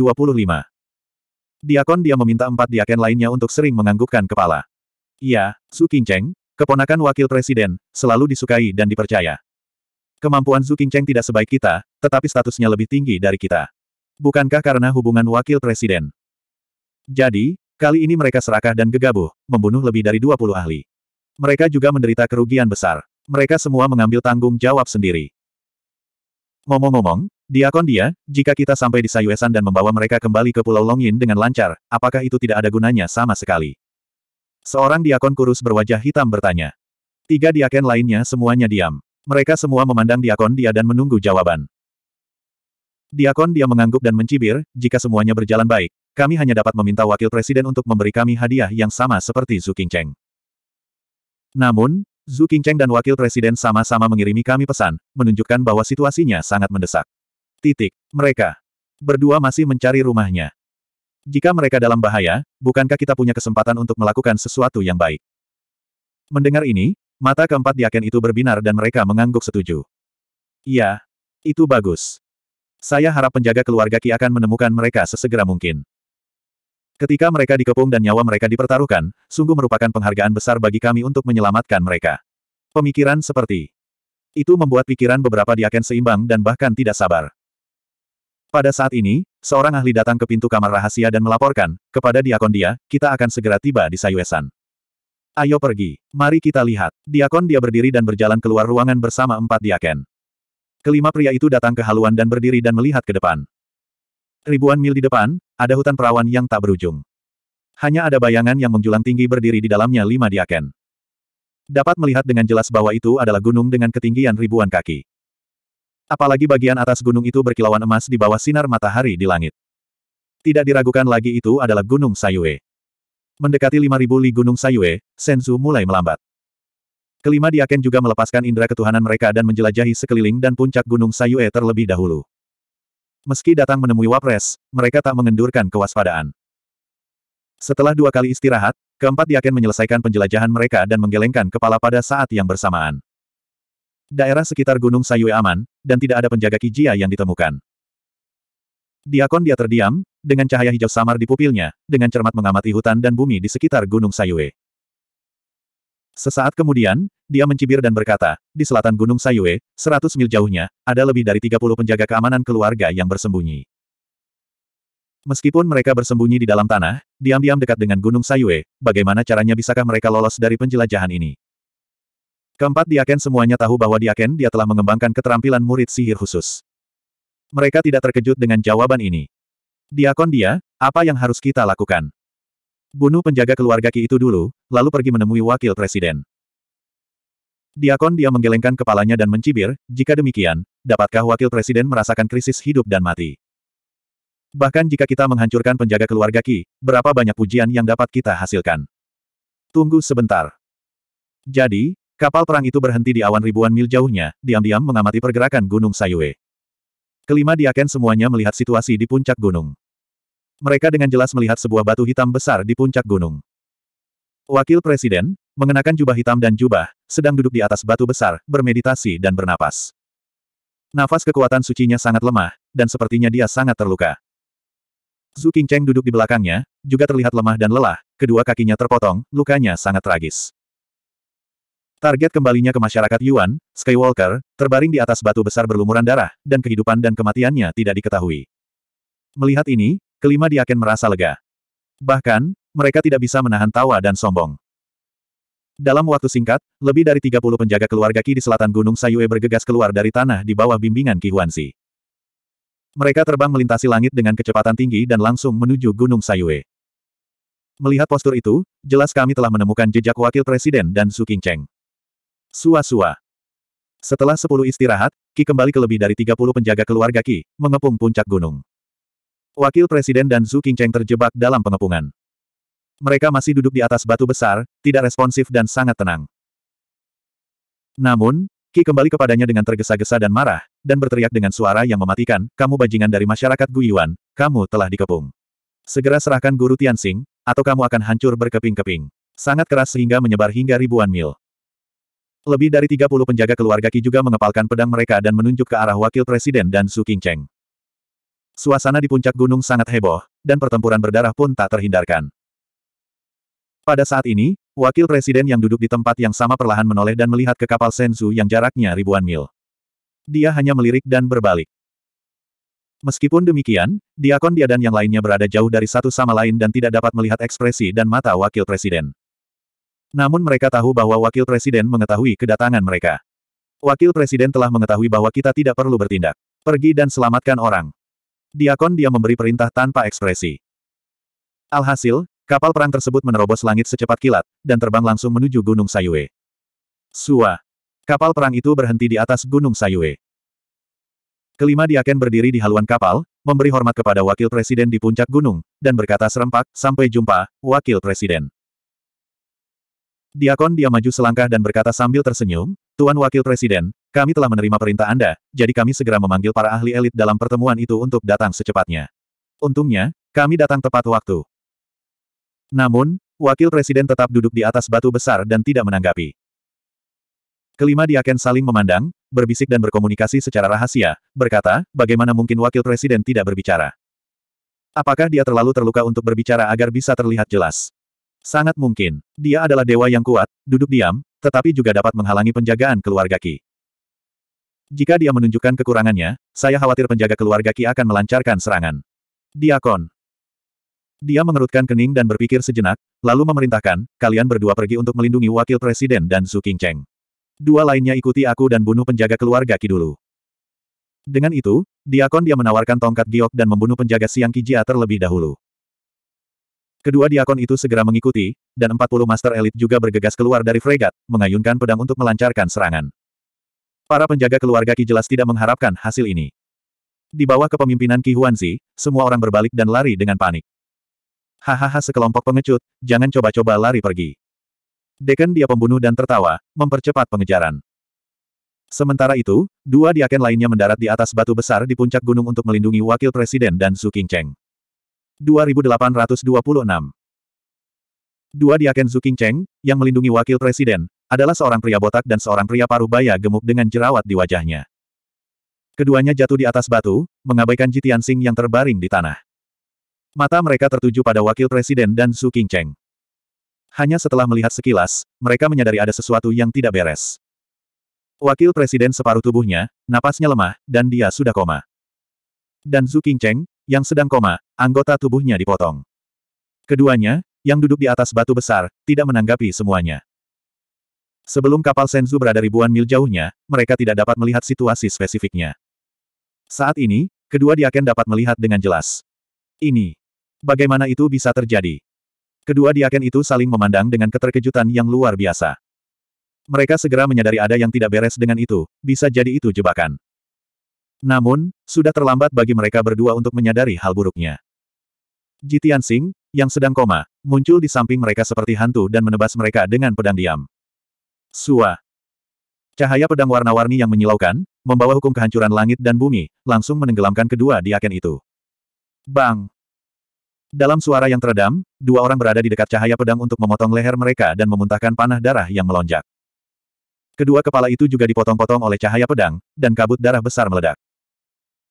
Diakon dia meminta empat diaken lainnya untuk sering menganggukkan kepala. Iya, Zhu Qingcheng, keponakan wakil presiden, selalu disukai dan dipercaya. Kemampuan Zhu Qingcheng tidak sebaik kita, tetapi statusnya lebih tinggi dari kita. Bukankah karena hubungan wakil presiden? Jadi, kali ini mereka serakah dan gegabah, membunuh lebih dari 20 ahli. Mereka juga menderita kerugian besar. Mereka semua mengambil tanggung jawab sendiri. Ngomong-ngomong, Diakon dia, jika kita sampai di Sayuesan dan membawa mereka kembali ke Pulau Longin dengan lancar, apakah itu tidak ada gunanya sama sekali? Seorang diakon kurus berwajah hitam bertanya. Tiga diaken lainnya semuanya diam. Mereka semua memandang diakon dia dan menunggu jawaban. Diakon dia mengangguk dan mencibir, jika semuanya berjalan baik, kami hanya dapat meminta wakil presiden untuk memberi kami hadiah yang sama seperti Zhu Qingcheng. Namun, Zhu Qingcheng dan wakil presiden sama-sama mengirimi kami pesan, menunjukkan bahwa situasinya sangat mendesak. Titik. Mereka berdua masih mencari rumahnya. Jika mereka dalam bahaya, bukankah kita punya kesempatan untuk melakukan sesuatu yang baik? Mendengar ini, mata keempat diaken itu berbinar dan mereka mengangguk setuju. Ya, itu bagus. Saya harap penjaga keluarga Ki akan menemukan mereka sesegera mungkin. Ketika mereka dikepung dan nyawa mereka dipertaruhkan, sungguh merupakan penghargaan besar bagi kami untuk menyelamatkan mereka. Pemikiran seperti itu membuat pikiran beberapa diaken seimbang dan bahkan tidak sabar. Pada saat ini, seorang ahli datang ke pintu kamar rahasia dan melaporkan, kepada diakon dia, kita akan segera tiba di Sayuesan. Ayo pergi, mari kita lihat. Diakon dia berdiri dan berjalan keluar ruangan bersama empat diaken. Kelima pria itu datang ke haluan dan berdiri dan melihat ke depan. Ribuan mil di depan, ada hutan perawan yang tak berujung. Hanya ada bayangan yang menjulang tinggi berdiri di dalamnya lima diaken. Dapat melihat dengan jelas bahwa itu adalah gunung dengan ketinggian ribuan kaki. Apalagi bagian atas gunung itu berkilauan emas di bawah sinar matahari di langit. Tidak diragukan lagi itu adalah Gunung Sayue. Mendekati 5000 li Gunung Sayue, Senzu mulai melambat. Kelima diaken juga melepaskan indera ketuhanan mereka dan menjelajahi sekeliling dan puncak Gunung Sayue terlebih dahulu. Meski datang menemui Wapres, mereka tak mengendurkan kewaspadaan. Setelah dua kali istirahat, keempat diaken menyelesaikan penjelajahan mereka dan menggelengkan kepala pada saat yang bersamaan. Daerah sekitar Gunung Sayue aman, dan tidak ada penjaga Kijia yang ditemukan. Diakon dia terdiam, dengan cahaya hijau samar di pupilnya, dengan cermat mengamati hutan dan bumi di sekitar Gunung Sayue. Sesaat kemudian, dia mencibir dan berkata, di selatan Gunung Sayue, 100 mil jauhnya, ada lebih dari 30 penjaga keamanan keluarga yang bersembunyi. Meskipun mereka bersembunyi di dalam tanah, diam-diam dekat dengan Gunung Sayue, bagaimana caranya bisakah mereka lolos dari penjelajahan ini? Keempat diaken semuanya tahu bahwa diaken dia telah mengembangkan keterampilan murid sihir khusus. Mereka tidak terkejut dengan jawaban ini. Diakon dia, apa yang harus kita lakukan? Bunuh penjaga keluarga Ki itu dulu, lalu pergi menemui wakil presiden. Diakon dia menggelengkan kepalanya dan mencibir, jika demikian, dapatkah wakil presiden merasakan krisis hidup dan mati? Bahkan jika kita menghancurkan penjaga keluarga Ki, berapa banyak pujian yang dapat kita hasilkan? Tunggu sebentar. Jadi, kapal perang itu berhenti di awan ribuan mil jauhnya, diam-diam mengamati pergerakan Gunung Sayue. Kelima diaken semuanya melihat situasi di puncak gunung. Mereka dengan jelas melihat sebuah batu hitam besar di puncak gunung. Wakil Presiden, mengenakan jubah hitam dan jubah, sedang duduk di atas batu besar, bermeditasi dan bernapas. Nafas kekuatan sucinya sangat lemah, dan sepertinya dia sangat terluka. Zhu Qingcheng duduk di belakangnya, juga terlihat lemah dan lelah, kedua kakinya terpotong, lukanya sangat tragis. Target kembalinya ke masyarakat Yuan, Skywalker, terbaring di atas batu besar berlumuran darah, dan kehidupan dan kematiannya tidak diketahui. Melihat ini, kelima diaken merasa lega. Bahkan, mereka tidak bisa menahan tawa dan sombong. Dalam waktu singkat, lebih dari 30 penjaga keluarga Ki di selatan Gunung Sayue bergegas keluar dari tanah di bawah bimbingan Qi Huanzi. Mereka terbang melintasi langit dengan kecepatan tinggi dan langsung menuju Gunung Sayue. Melihat postur itu, jelas kami telah menemukan jejak wakil presiden dan Su Qingcheng. Sua-sua. Setelah 10 istirahat, Ki kembali ke lebih dari 30 penjaga keluarga Ki, mengepung puncak gunung. Wakil Presiden dan Zhu Qingcheng terjebak dalam pengepungan. Mereka masih duduk di atas batu besar, tidak responsif dan sangat tenang. Namun, Ki kembali kepadanya dengan tergesa-gesa dan marah, dan berteriak dengan suara yang mematikan, kamu bajingan dari masyarakat Guyuan, kamu telah dikepung. Segera serahkan guru Tianxing, atau kamu akan hancur berkeping-keping. Sangat keras sehingga menyebar hingga ribuan mil. Lebih dari 30 penjaga keluarga Ki juga mengepalkan pedang mereka dan menunjuk ke arah wakil presiden dan Su Qingcheng. Suasana di puncak gunung sangat heboh, dan pertempuran berdarah pun tak terhindarkan. Pada saat ini, wakil presiden yang duduk di tempat yang sama perlahan menoleh dan melihat ke kapal Senzu yang jaraknya ribuan mil. Dia hanya melirik dan berbalik. Meskipun demikian, Diakon Dia dan yang lainnya berada jauh dari satu sama lain dan tidak dapat melihat ekspresi dan mata wakil presiden. Namun mereka tahu bahwa wakil presiden mengetahui kedatangan mereka. Wakil presiden telah mengetahui bahwa kita tidak perlu bertindak. Pergi dan selamatkan orang. Diakon dia memberi perintah tanpa ekspresi. Alhasil, kapal perang tersebut menerobos langit secepat kilat, dan terbang langsung menuju Gunung Sayue. Sua. Kapal perang itu berhenti di atas Gunung Sayue. Kelima Diaken berdiri di haluan kapal, memberi hormat kepada wakil presiden di puncak gunung, dan berkata serempak, sampai jumpa, wakil presiden. Diakon dia maju selangkah dan berkata sambil tersenyum, Tuan Wakil Presiden, kami telah menerima perintah Anda, jadi kami segera memanggil para ahli elit dalam pertemuan itu untuk datang secepatnya. Untungnya, kami datang tepat waktu. Namun, Wakil Presiden tetap duduk di atas batu besar dan tidak menanggapi. Kelima diaken saling memandang, berbisik dan berkomunikasi secara rahasia, berkata, bagaimana mungkin wakil presiden tidak berbicara. Apakah dia terlalu terluka untuk berbicara agar bisa terlihat jelas? Sangat mungkin, dia adalah dewa yang kuat, duduk diam, tetapi juga dapat menghalangi penjagaan keluarga Ki. Jika dia menunjukkan kekurangannya, saya khawatir penjaga keluarga Ki akan melancarkan serangan. Diakon. Dia mengerutkan kening dan berpikir sejenak, lalu memerintahkan, kalian berdua pergi untuk melindungi wakil presiden dan Su Qingcheng. Dua lainnya ikuti aku dan bunuh penjaga keluarga Ki dulu. Dengan itu, Diakon dia menawarkan tongkat giok dan membunuh penjaga siang Kijia terlebih dahulu. Kedua diakon itu segera mengikuti, dan 40 master elit juga bergegas keluar dari fregat, mengayunkan pedang untuk melancarkan serangan. Para penjaga keluarga Ki jelas tidak mengharapkan hasil ini. Di bawah kepemimpinan Ki Huanzi, semua orang berbalik dan lari dengan panik. Hahaha sekelompok pengecut, jangan coba-coba lari pergi. Deken dia pembunuh dan tertawa, mempercepat pengejaran. Sementara itu, dua diaken lainnya mendarat di atas batu besar di puncak gunung untuk melindungi wakil presiden dan Su Qingcheng. 2826. Dua diaken Zhu Qingcheng, yang melindungi wakil presiden, adalah seorang pria botak dan seorang pria paruh baya gemuk dengan jerawat di wajahnya. Keduanya jatuh di atas batu, mengabaikan Jitian Sing yang terbaring di tanah. Mata mereka tertuju pada wakil presiden dan Zhu Qingcheng. Hanya setelah melihat sekilas, mereka menyadari ada sesuatu yang tidak beres. Wakil presiden separuh tubuhnya, napasnya lemah, dan dia sudah koma. Dan Zhu Qingcheng, yang sedang koma, anggota tubuhnya dipotong. Keduanya, yang duduk di atas batu besar, tidak menanggapi semuanya. Sebelum kapal Senzu berada ribuan mil jauhnya, mereka tidak dapat melihat situasi spesifiknya. Saat ini, kedua diaken dapat melihat dengan jelas. Ini. Bagaimana itu bisa terjadi? Kedua diaken itu saling memandang dengan keterkejutan yang luar biasa. Mereka segera menyadari ada yang tidak beres dengan itu, bisa jadi itu jebakan. Namun, sudah terlambat bagi mereka berdua untuk menyadari hal buruknya. Jitian Singh, yang sedang koma, muncul di samping mereka seperti hantu dan menebas mereka dengan pedang diam. Sua. Cahaya pedang warna-warni yang menyilaukan, membawa hukum kehancuran langit dan bumi, langsung menenggelamkan kedua diaken itu. Bang! Dalam suara yang teredam, dua orang berada di dekat cahaya pedang untuk memotong leher mereka dan memuntahkan panah darah yang melonjak. Kedua kepala itu juga dipotong-potong oleh cahaya pedang, dan kabut darah besar meledak.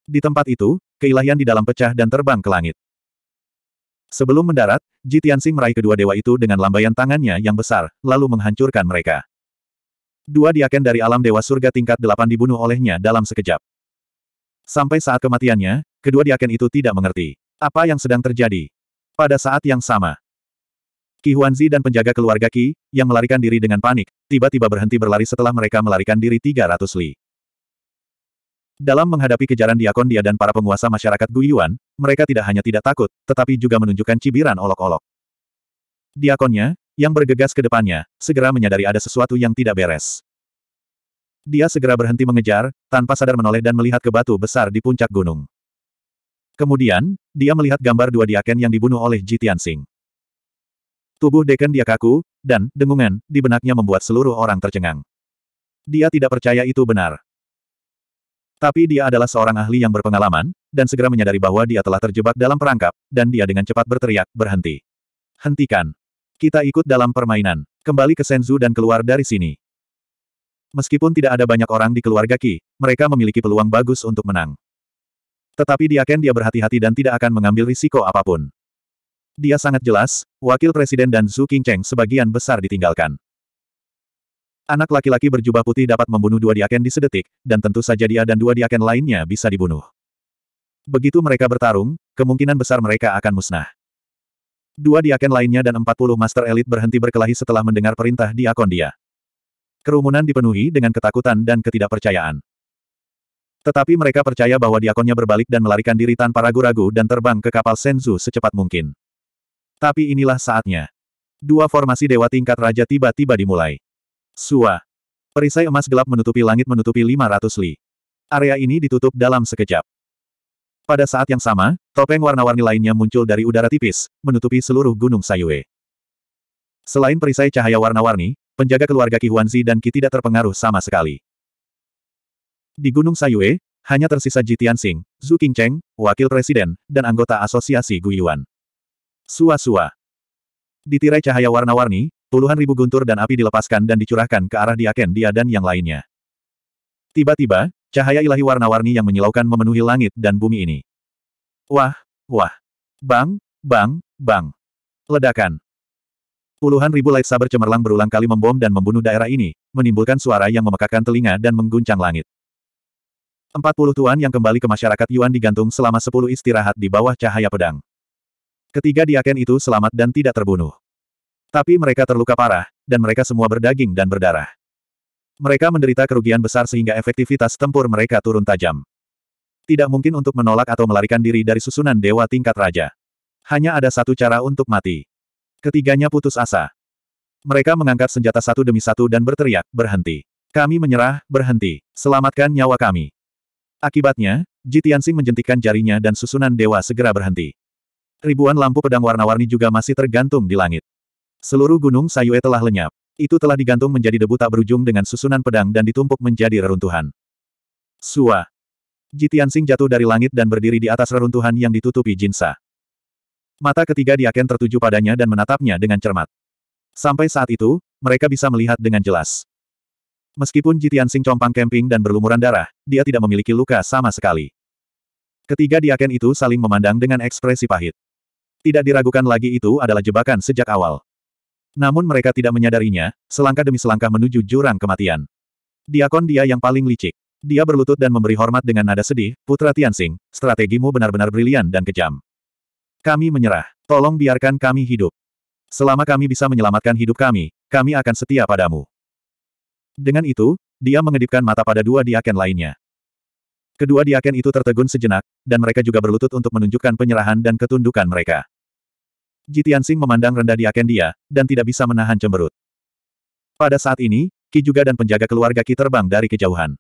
Di tempat itu, keilahian di dalam pecah dan terbang ke langit. Sebelum mendarat, Ji Tianxing meraih kedua dewa itu dengan lambaian tangannya yang besar, lalu menghancurkan mereka. Dua diaken dari alam dewa surga tingkat delapan dibunuh olehnya dalam sekejap. Sampai saat kematiannya, kedua diaken itu tidak mengerti apa yang sedang terjadi. Pada saat yang sama, Qi Huanzi dan penjaga keluarga Qi, yang melarikan diri dengan panik, tiba-tiba berhenti berlari setelah mereka melarikan diri 300 li. Dalam menghadapi kejaran diakon dia dan para penguasa masyarakat Guyuan, mereka tidak hanya tidak takut, tetapi juga menunjukkan cibiran olok-olok. Diakonnya, yang bergegas ke depannya, segera menyadari ada sesuatu yang tidak beres. Dia segera berhenti mengejar, tanpa sadar menoleh dan melihat ke batu besar di puncak gunung. Kemudian, dia melihat gambar dua diaken yang dibunuh oleh Ji Tianxing. Tubuh Deken dia kaku, dan, dengungan, di benaknya membuat seluruh orang tercengang. Dia tidak percaya itu benar. Tapi dia adalah seorang ahli yang berpengalaman, dan segera menyadari bahwa dia telah terjebak dalam perangkap, dan dia dengan cepat berteriak, berhenti. Hentikan. Kita ikut dalam permainan. Kembali ke Senzu dan keluar dari sini. Meskipun tidak ada banyak orang di keluarga Ki, mereka memiliki peluang bagus untuk menang. Tetapi dia akan dia berhati-hati dan tidak akan mengambil risiko apapun. Dia sangat jelas, wakil presiden dan Zhu Qingcheng sebagian besar ditinggalkan. Anak laki-laki berjubah putih dapat membunuh dua diaken di sedetik, dan tentu saja dia dan dua diaken lainnya bisa dibunuh. Begitu mereka bertarung, kemungkinan besar mereka akan musnah. Dua diaken lainnya dan 40 master elit berhenti berkelahi setelah mendengar perintah diakon dia. Kerumunan dipenuhi dengan ketakutan dan ketidakpercayaan. Tetapi mereka percaya bahwa diakonnya berbalik dan melarikan diri tanpa ragu-ragu dan terbang ke kapal Senzu secepat mungkin. Tapi inilah saatnya. Dua formasi dewa tingkat raja tiba-tiba dimulai. Sua. Perisai emas gelap menutupi langit menutupi 500 li. Area ini ditutup dalam sekejap. Pada saat yang sama, topeng warna-warni lainnya muncul dari udara tipis, menutupi seluruh gunung Sayue. Selain perisai cahaya warna-warni, penjaga keluarga Qi Huanzi dan Ki tidak terpengaruh sama sekali. Di Gunung Sayue, hanya tersisa Jitian Tianxing, Zhu Qingcheng, Wakil Presiden, dan anggota Asosiasi Guyuan. Sua-sua. Ditirai cahaya warna-warni, puluhan ribu guntur dan api dilepaskan dan dicurahkan ke arah Diaken dia dan yang lainnya. Tiba-tiba, cahaya ilahi warna-warni yang menyilaukan memenuhi langit dan bumi ini. Wah, wah. Bang, bang, bang. Ledakan. Puluhan ribu light saber cemerlang berulang kali membom dan membunuh daerah ini, menimbulkan suara yang memekakan telinga dan mengguncang langit. Empat puluh tuan yang kembali ke masyarakat Yuan digantung selama sepuluh istirahat di bawah cahaya pedang. Ketiga diaken itu selamat dan tidak terbunuh. Tapi mereka terluka parah, dan mereka semua berdaging dan berdarah. Mereka menderita kerugian besar sehingga efektivitas tempur mereka turun tajam. Tidak mungkin untuk menolak atau melarikan diri dari susunan dewa tingkat raja. Hanya ada satu cara untuk mati. Ketiganya putus asa. Mereka mengangkat senjata satu demi satu dan berteriak, berhenti. Kami menyerah, berhenti. Selamatkan nyawa kami. Akibatnya, Jitiansing menjentikan menjentikkan jarinya dan susunan dewa segera berhenti. Ribuan lampu pedang warna-warni juga masih tergantung di langit. Seluruh gunung Sayue telah lenyap. Itu telah digantung menjadi debu tak berujung dengan susunan pedang dan ditumpuk menjadi reruntuhan. Sua. Jitian Sing jatuh dari langit dan berdiri di atas reruntuhan yang ditutupi Jinsa. Mata ketiga Diaken tertuju padanya dan menatapnya dengan cermat. Sampai saat itu, mereka bisa melihat dengan jelas. Meskipun Jitian Sing compang kemping dan berlumuran darah, dia tidak memiliki luka sama sekali. Ketiga Diaken itu saling memandang dengan ekspresi pahit. Tidak diragukan lagi itu adalah jebakan sejak awal. Namun mereka tidak menyadarinya, selangkah demi selangkah menuju jurang kematian. Diakon dia yang paling licik. Dia berlutut dan memberi hormat dengan nada sedih, Putra Tianxing, strategimu benar-benar brilian dan kejam. Kami menyerah. Tolong biarkan kami hidup. Selama kami bisa menyelamatkan hidup kami, kami akan setia padamu. Dengan itu, dia mengedipkan mata pada dua diaken lainnya. Kedua diaken itu tertegun sejenak, dan mereka juga berlutut untuk menunjukkan penyerahan dan ketundukan mereka. Jitian Sing memandang rendah di Akendia, dan tidak bisa menahan cemberut. Pada saat ini, Ki juga dan penjaga keluarga Ki terbang dari kejauhan.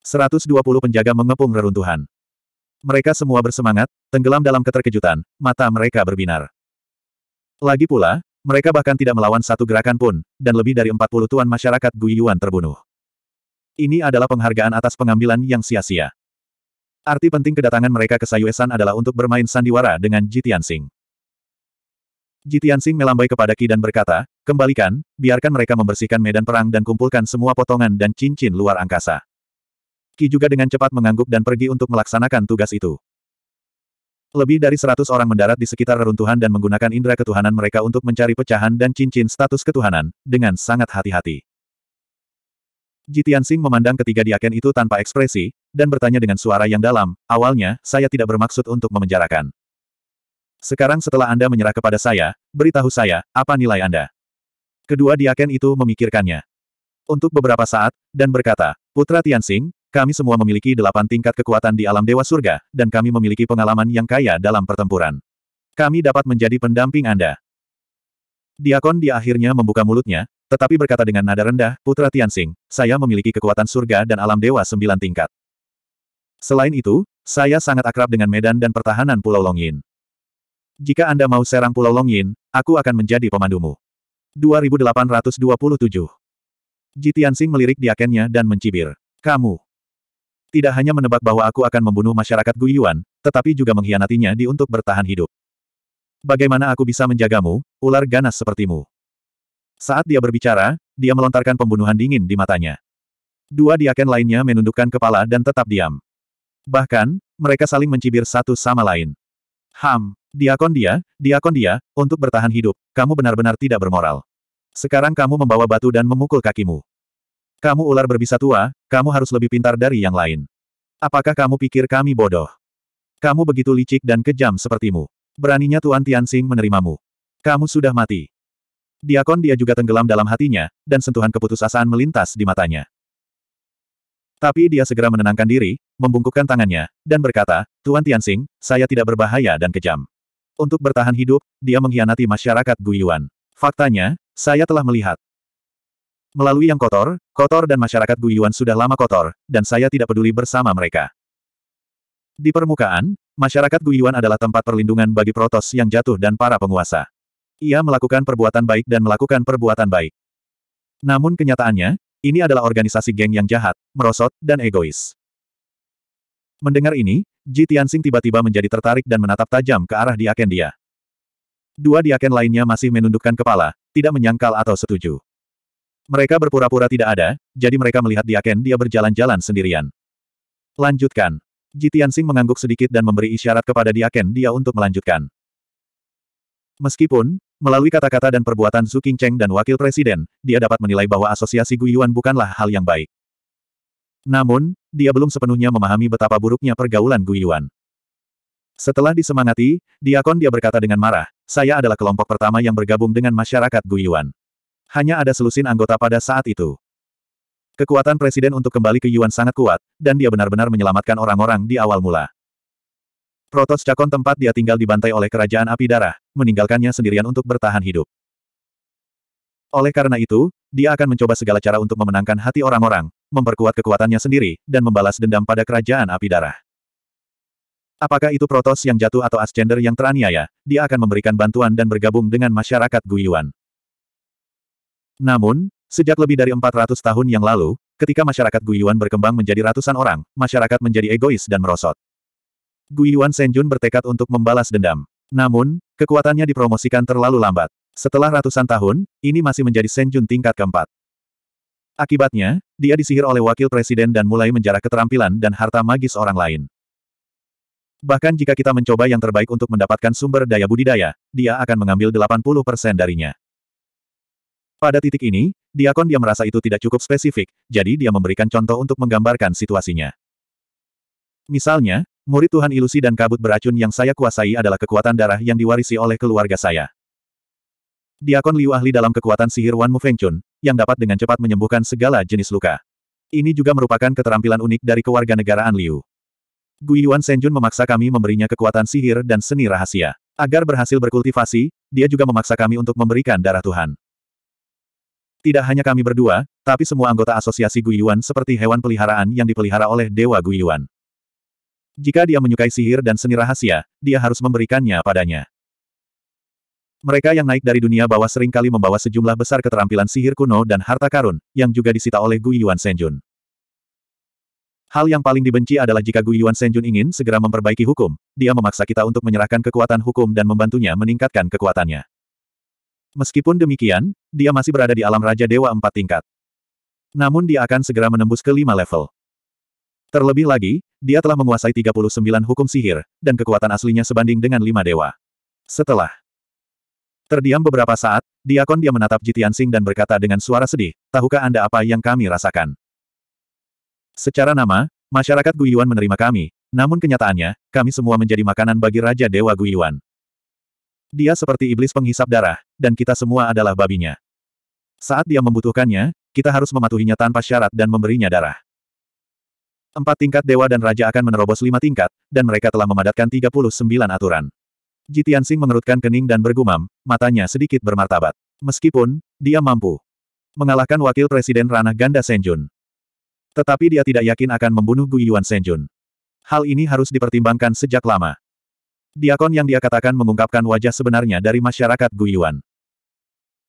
120 penjaga mengepung reruntuhan. Mereka semua bersemangat, tenggelam dalam keterkejutan, mata mereka berbinar. Lagi pula, mereka bahkan tidak melawan satu gerakan pun, dan lebih dari 40 tuan masyarakat Guyuan terbunuh. Ini adalah penghargaan atas pengambilan yang sia-sia. Arti penting kedatangan mereka ke Sayuesan adalah untuk bermain sandiwara dengan Jitian Sing. Jitian Jitiansing melambai kepada Ki dan berkata, kembalikan, biarkan mereka membersihkan medan perang dan kumpulkan semua potongan dan cincin luar angkasa. Ki juga dengan cepat mengangguk dan pergi untuk melaksanakan tugas itu. Lebih dari seratus orang mendarat di sekitar reruntuhan dan menggunakan indera ketuhanan mereka untuk mencari pecahan dan cincin status ketuhanan, dengan sangat hati-hati. Jitian Jitiansing memandang ketiga diaken itu tanpa ekspresi, dan bertanya dengan suara yang dalam, awalnya, saya tidak bermaksud untuk memenjarakan. Sekarang setelah Anda menyerah kepada saya, beritahu saya, apa nilai Anda? Kedua diaken itu memikirkannya. Untuk beberapa saat, dan berkata, Putra Tianxing, kami semua memiliki delapan tingkat kekuatan di alam Dewa Surga, dan kami memiliki pengalaman yang kaya dalam pertempuran. Kami dapat menjadi pendamping Anda. Diakon di akhirnya membuka mulutnya, tetapi berkata dengan nada rendah, Putra Tianxing, saya memiliki kekuatan surga dan alam dewa sembilan tingkat. Selain itu, saya sangat akrab dengan medan dan pertahanan Pulau Longin. Jika Anda mau serang Pulau Longyin, aku akan menjadi pemandumu. 2827 Jitiansing melirik diakennya dan mencibir. Kamu tidak hanya menebak bahwa aku akan membunuh masyarakat Guyuan, tetapi juga mengkhianatinya di untuk bertahan hidup. Bagaimana aku bisa menjagamu, ular ganas sepertimu? Saat dia berbicara, dia melontarkan pembunuhan dingin di matanya. Dua diaken lainnya menundukkan kepala dan tetap diam. Bahkan, mereka saling mencibir satu sama lain. Ham, Diakon dia, diakon dia, untuk bertahan hidup, kamu benar-benar tidak bermoral. Sekarang kamu membawa batu dan memukul kakimu. Kamu ular berbisa tua, kamu harus lebih pintar dari yang lain. Apakah kamu pikir kami bodoh? Kamu begitu licik dan kejam sepertimu. Beraninya Tuan Tianxing menerimamu. Kamu sudah mati. Diakon dia juga tenggelam dalam hatinya, dan sentuhan keputusasaan melintas di matanya. Tapi dia segera menenangkan diri, membungkukkan tangannya, dan berkata, Tuan Tianxing, saya tidak berbahaya dan kejam. Untuk bertahan hidup, dia mengkhianati masyarakat Guyuan. Faktanya, saya telah melihat. Melalui yang kotor, kotor dan masyarakat Guyuan sudah lama kotor, dan saya tidak peduli bersama mereka. Di permukaan, masyarakat Guyuan adalah tempat perlindungan bagi protos yang jatuh dan para penguasa. Ia melakukan perbuatan baik dan melakukan perbuatan baik. Namun kenyataannya, ini adalah organisasi geng yang jahat, merosot, dan egois. Mendengar ini, Ji Tianxing tiba-tiba menjadi tertarik dan menatap tajam ke arah diaken dia. Dua diaken lainnya masih menundukkan kepala, tidak menyangkal atau setuju. Mereka berpura-pura tidak ada, jadi mereka melihat diaken dia berjalan-jalan sendirian. Lanjutkan. Ji Tianxing mengangguk sedikit dan memberi isyarat kepada diaken dia untuk melanjutkan. Meskipun, melalui kata-kata dan perbuatan Zhu Qingcheng dan Wakil Presiden, dia dapat menilai bahwa asosiasi Guyuan bukanlah hal yang baik. Namun, dia belum sepenuhnya memahami betapa buruknya pergaulan Guiyuan. Setelah disemangati, diakon dia berkata dengan marah, saya adalah kelompok pertama yang bergabung dengan masyarakat Guiyuan. Hanya ada selusin anggota pada saat itu. Kekuatan presiden untuk kembali ke Yuan sangat kuat, dan dia benar-benar menyelamatkan orang-orang di awal mula. Protos Cakon tempat dia tinggal dibantai oleh kerajaan api darah, meninggalkannya sendirian untuk bertahan hidup. Oleh karena itu, dia akan mencoba segala cara untuk memenangkan hati orang-orang, memperkuat kekuatannya sendiri, dan membalas dendam pada kerajaan api darah. Apakah itu Protos yang jatuh atau Ascender yang teraniaya, dia akan memberikan bantuan dan bergabung dengan masyarakat Guyuan. Namun, sejak lebih dari 400 tahun yang lalu, ketika masyarakat Guyuan berkembang menjadi ratusan orang, masyarakat menjadi egois dan merosot. Guyuan Senjun bertekad untuk membalas dendam. Namun, kekuatannya dipromosikan terlalu lambat. Setelah ratusan tahun, ini masih menjadi Senjun tingkat keempat. Akibatnya, dia disihir oleh wakil presiden dan mulai menjarah keterampilan dan harta magis orang lain. Bahkan jika kita mencoba yang terbaik untuk mendapatkan sumber daya budidaya, dia akan mengambil 80% darinya. Pada titik ini, Diakon dia merasa itu tidak cukup spesifik, jadi dia memberikan contoh untuk menggambarkan situasinya. Misalnya, murid Tuhan ilusi dan kabut beracun yang saya kuasai adalah kekuatan darah yang diwarisi oleh keluarga saya. Diakon Liu ahli dalam kekuatan sihir Wan Mu Feng Chun, yang dapat dengan cepat menyembuhkan segala jenis luka. Ini juga merupakan keterampilan unik dari kewarganegaraan Liu. Gui Yuan Senjun memaksa kami memberinya kekuatan sihir dan seni rahasia. Agar berhasil berkultivasi, dia juga memaksa kami untuk memberikan darah Tuhan. Tidak hanya kami berdua, tapi semua anggota asosiasi Guiyuan seperti hewan peliharaan yang dipelihara oleh Dewa Guiyuan. Jika dia menyukai sihir dan seni rahasia, dia harus memberikannya padanya. Mereka yang naik dari dunia bawah seringkali membawa sejumlah besar keterampilan sihir kuno dan harta karun, yang juga disita oleh Gu Yuan Senjun. Hal yang paling dibenci adalah jika Gu Yuan Senjun ingin segera memperbaiki hukum, dia memaksa kita untuk menyerahkan kekuatan hukum dan membantunya meningkatkan kekuatannya. Meskipun demikian, dia masih berada di alam Raja Dewa empat tingkat. Namun dia akan segera menembus ke lima level. Terlebih lagi, dia telah menguasai 39 hukum sihir, dan kekuatan aslinya sebanding dengan lima dewa. Setelah Terdiam beberapa saat, Diakon dia menatap Jitian Sing dan berkata dengan suara sedih, tahukah Anda apa yang kami rasakan? Secara nama, masyarakat Guyuan menerima kami, namun kenyataannya, kami semua menjadi makanan bagi Raja Dewa Guyuan. Dia seperti iblis penghisap darah, dan kita semua adalah babinya. Saat dia membutuhkannya, kita harus mematuhinya tanpa syarat dan memberinya darah. Empat tingkat dewa dan raja akan menerobos lima tingkat, dan mereka telah memadatkan 39 aturan. Sing mengerutkan kening dan bergumam, matanya sedikit bermartabat. Meskipun, dia mampu mengalahkan wakil presiden ranah ganda Senjun. Tetapi dia tidak yakin akan membunuh Guiyuan Senjun. Hal ini harus dipertimbangkan sejak lama. Diakon yang dia katakan mengungkapkan wajah sebenarnya dari masyarakat Guiyuan.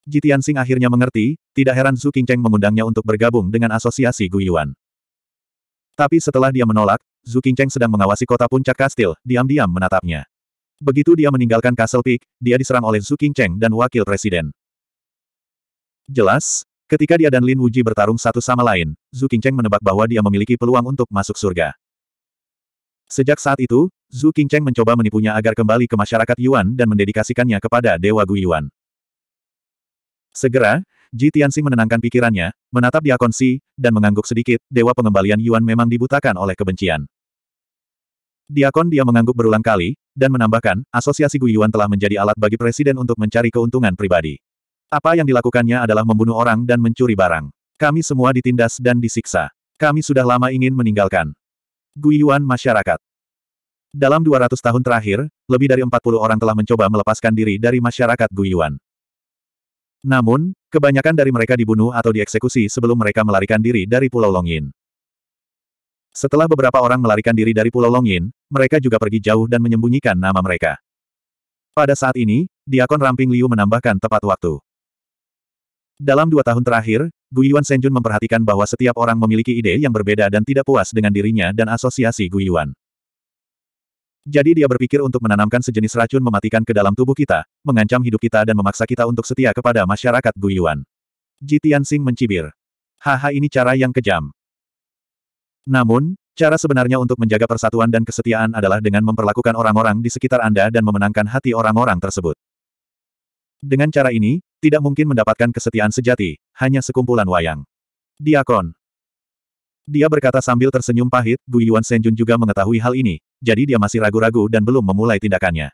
Jitian Sing akhirnya mengerti, tidak heran Zhu Qingcheng mengundangnya untuk bergabung dengan asosiasi Guiyuan. Tapi setelah dia menolak, Zhu Qingcheng sedang mengawasi kota puncak kastil, diam-diam menatapnya. Begitu dia meninggalkan Castle Peak, dia diserang oleh Zhu Qingcheng dan Wakil Presiden. Jelas, ketika dia dan Lin Wuji bertarung satu sama lain, Zhu Qingcheng menebak bahwa dia memiliki peluang untuk masuk surga. Sejak saat itu, Zhu Qingcheng mencoba menipunya agar kembali ke masyarakat Yuan dan mendedikasikannya kepada Dewa Gu Yuan. Segera, Ji Tianxing menenangkan pikirannya, menatap diakonsi, Si, dan mengangguk sedikit, Dewa Pengembalian Yuan memang dibutakan oleh kebencian. Diakon dia mengangguk berulang kali, dan menambahkan, asosiasi Guyuan telah menjadi alat bagi presiden untuk mencari keuntungan pribadi. Apa yang dilakukannya adalah membunuh orang dan mencuri barang. Kami semua ditindas dan disiksa. Kami sudah lama ingin meninggalkan Guyuan masyarakat. Dalam 200 tahun terakhir, lebih dari 40 orang telah mencoba melepaskan diri dari masyarakat Guyuan. Namun, kebanyakan dari mereka dibunuh atau dieksekusi sebelum mereka melarikan diri dari Pulau Longin. Setelah beberapa orang melarikan diri dari Pulau Longin, mereka juga pergi jauh dan menyembunyikan nama mereka. Pada saat ini, Diakon Ramping Liu menambahkan tepat waktu. Dalam dua tahun terakhir, Guyuan Senjun memperhatikan bahwa setiap orang memiliki ide yang berbeda dan tidak puas dengan dirinya dan asosiasi Guyuan. Jadi dia berpikir untuk menanamkan sejenis racun mematikan ke dalam tubuh kita, mengancam hidup kita dan memaksa kita untuk setia kepada masyarakat Guyuan. Jitian Sing mencibir. Haha ini cara yang kejam. Namun, cara sebenarnya untuk menjaga persatuan dan kesetiaan adalah dengan memperlakukan orang-orang di sekitar Anda dan memenangkan hati orang-orang tersebut. Dengan cara ini, tidak mungkin mendapatkan kesetiaan sejati, hanya sekumpulan wayang. Diakon. Dia berkata sambil tersenyum pahit, Gui Yuan Senjun juga mengetahui hal ini, jadi dia masih ragu-ragu dan belum memulai tindakannya.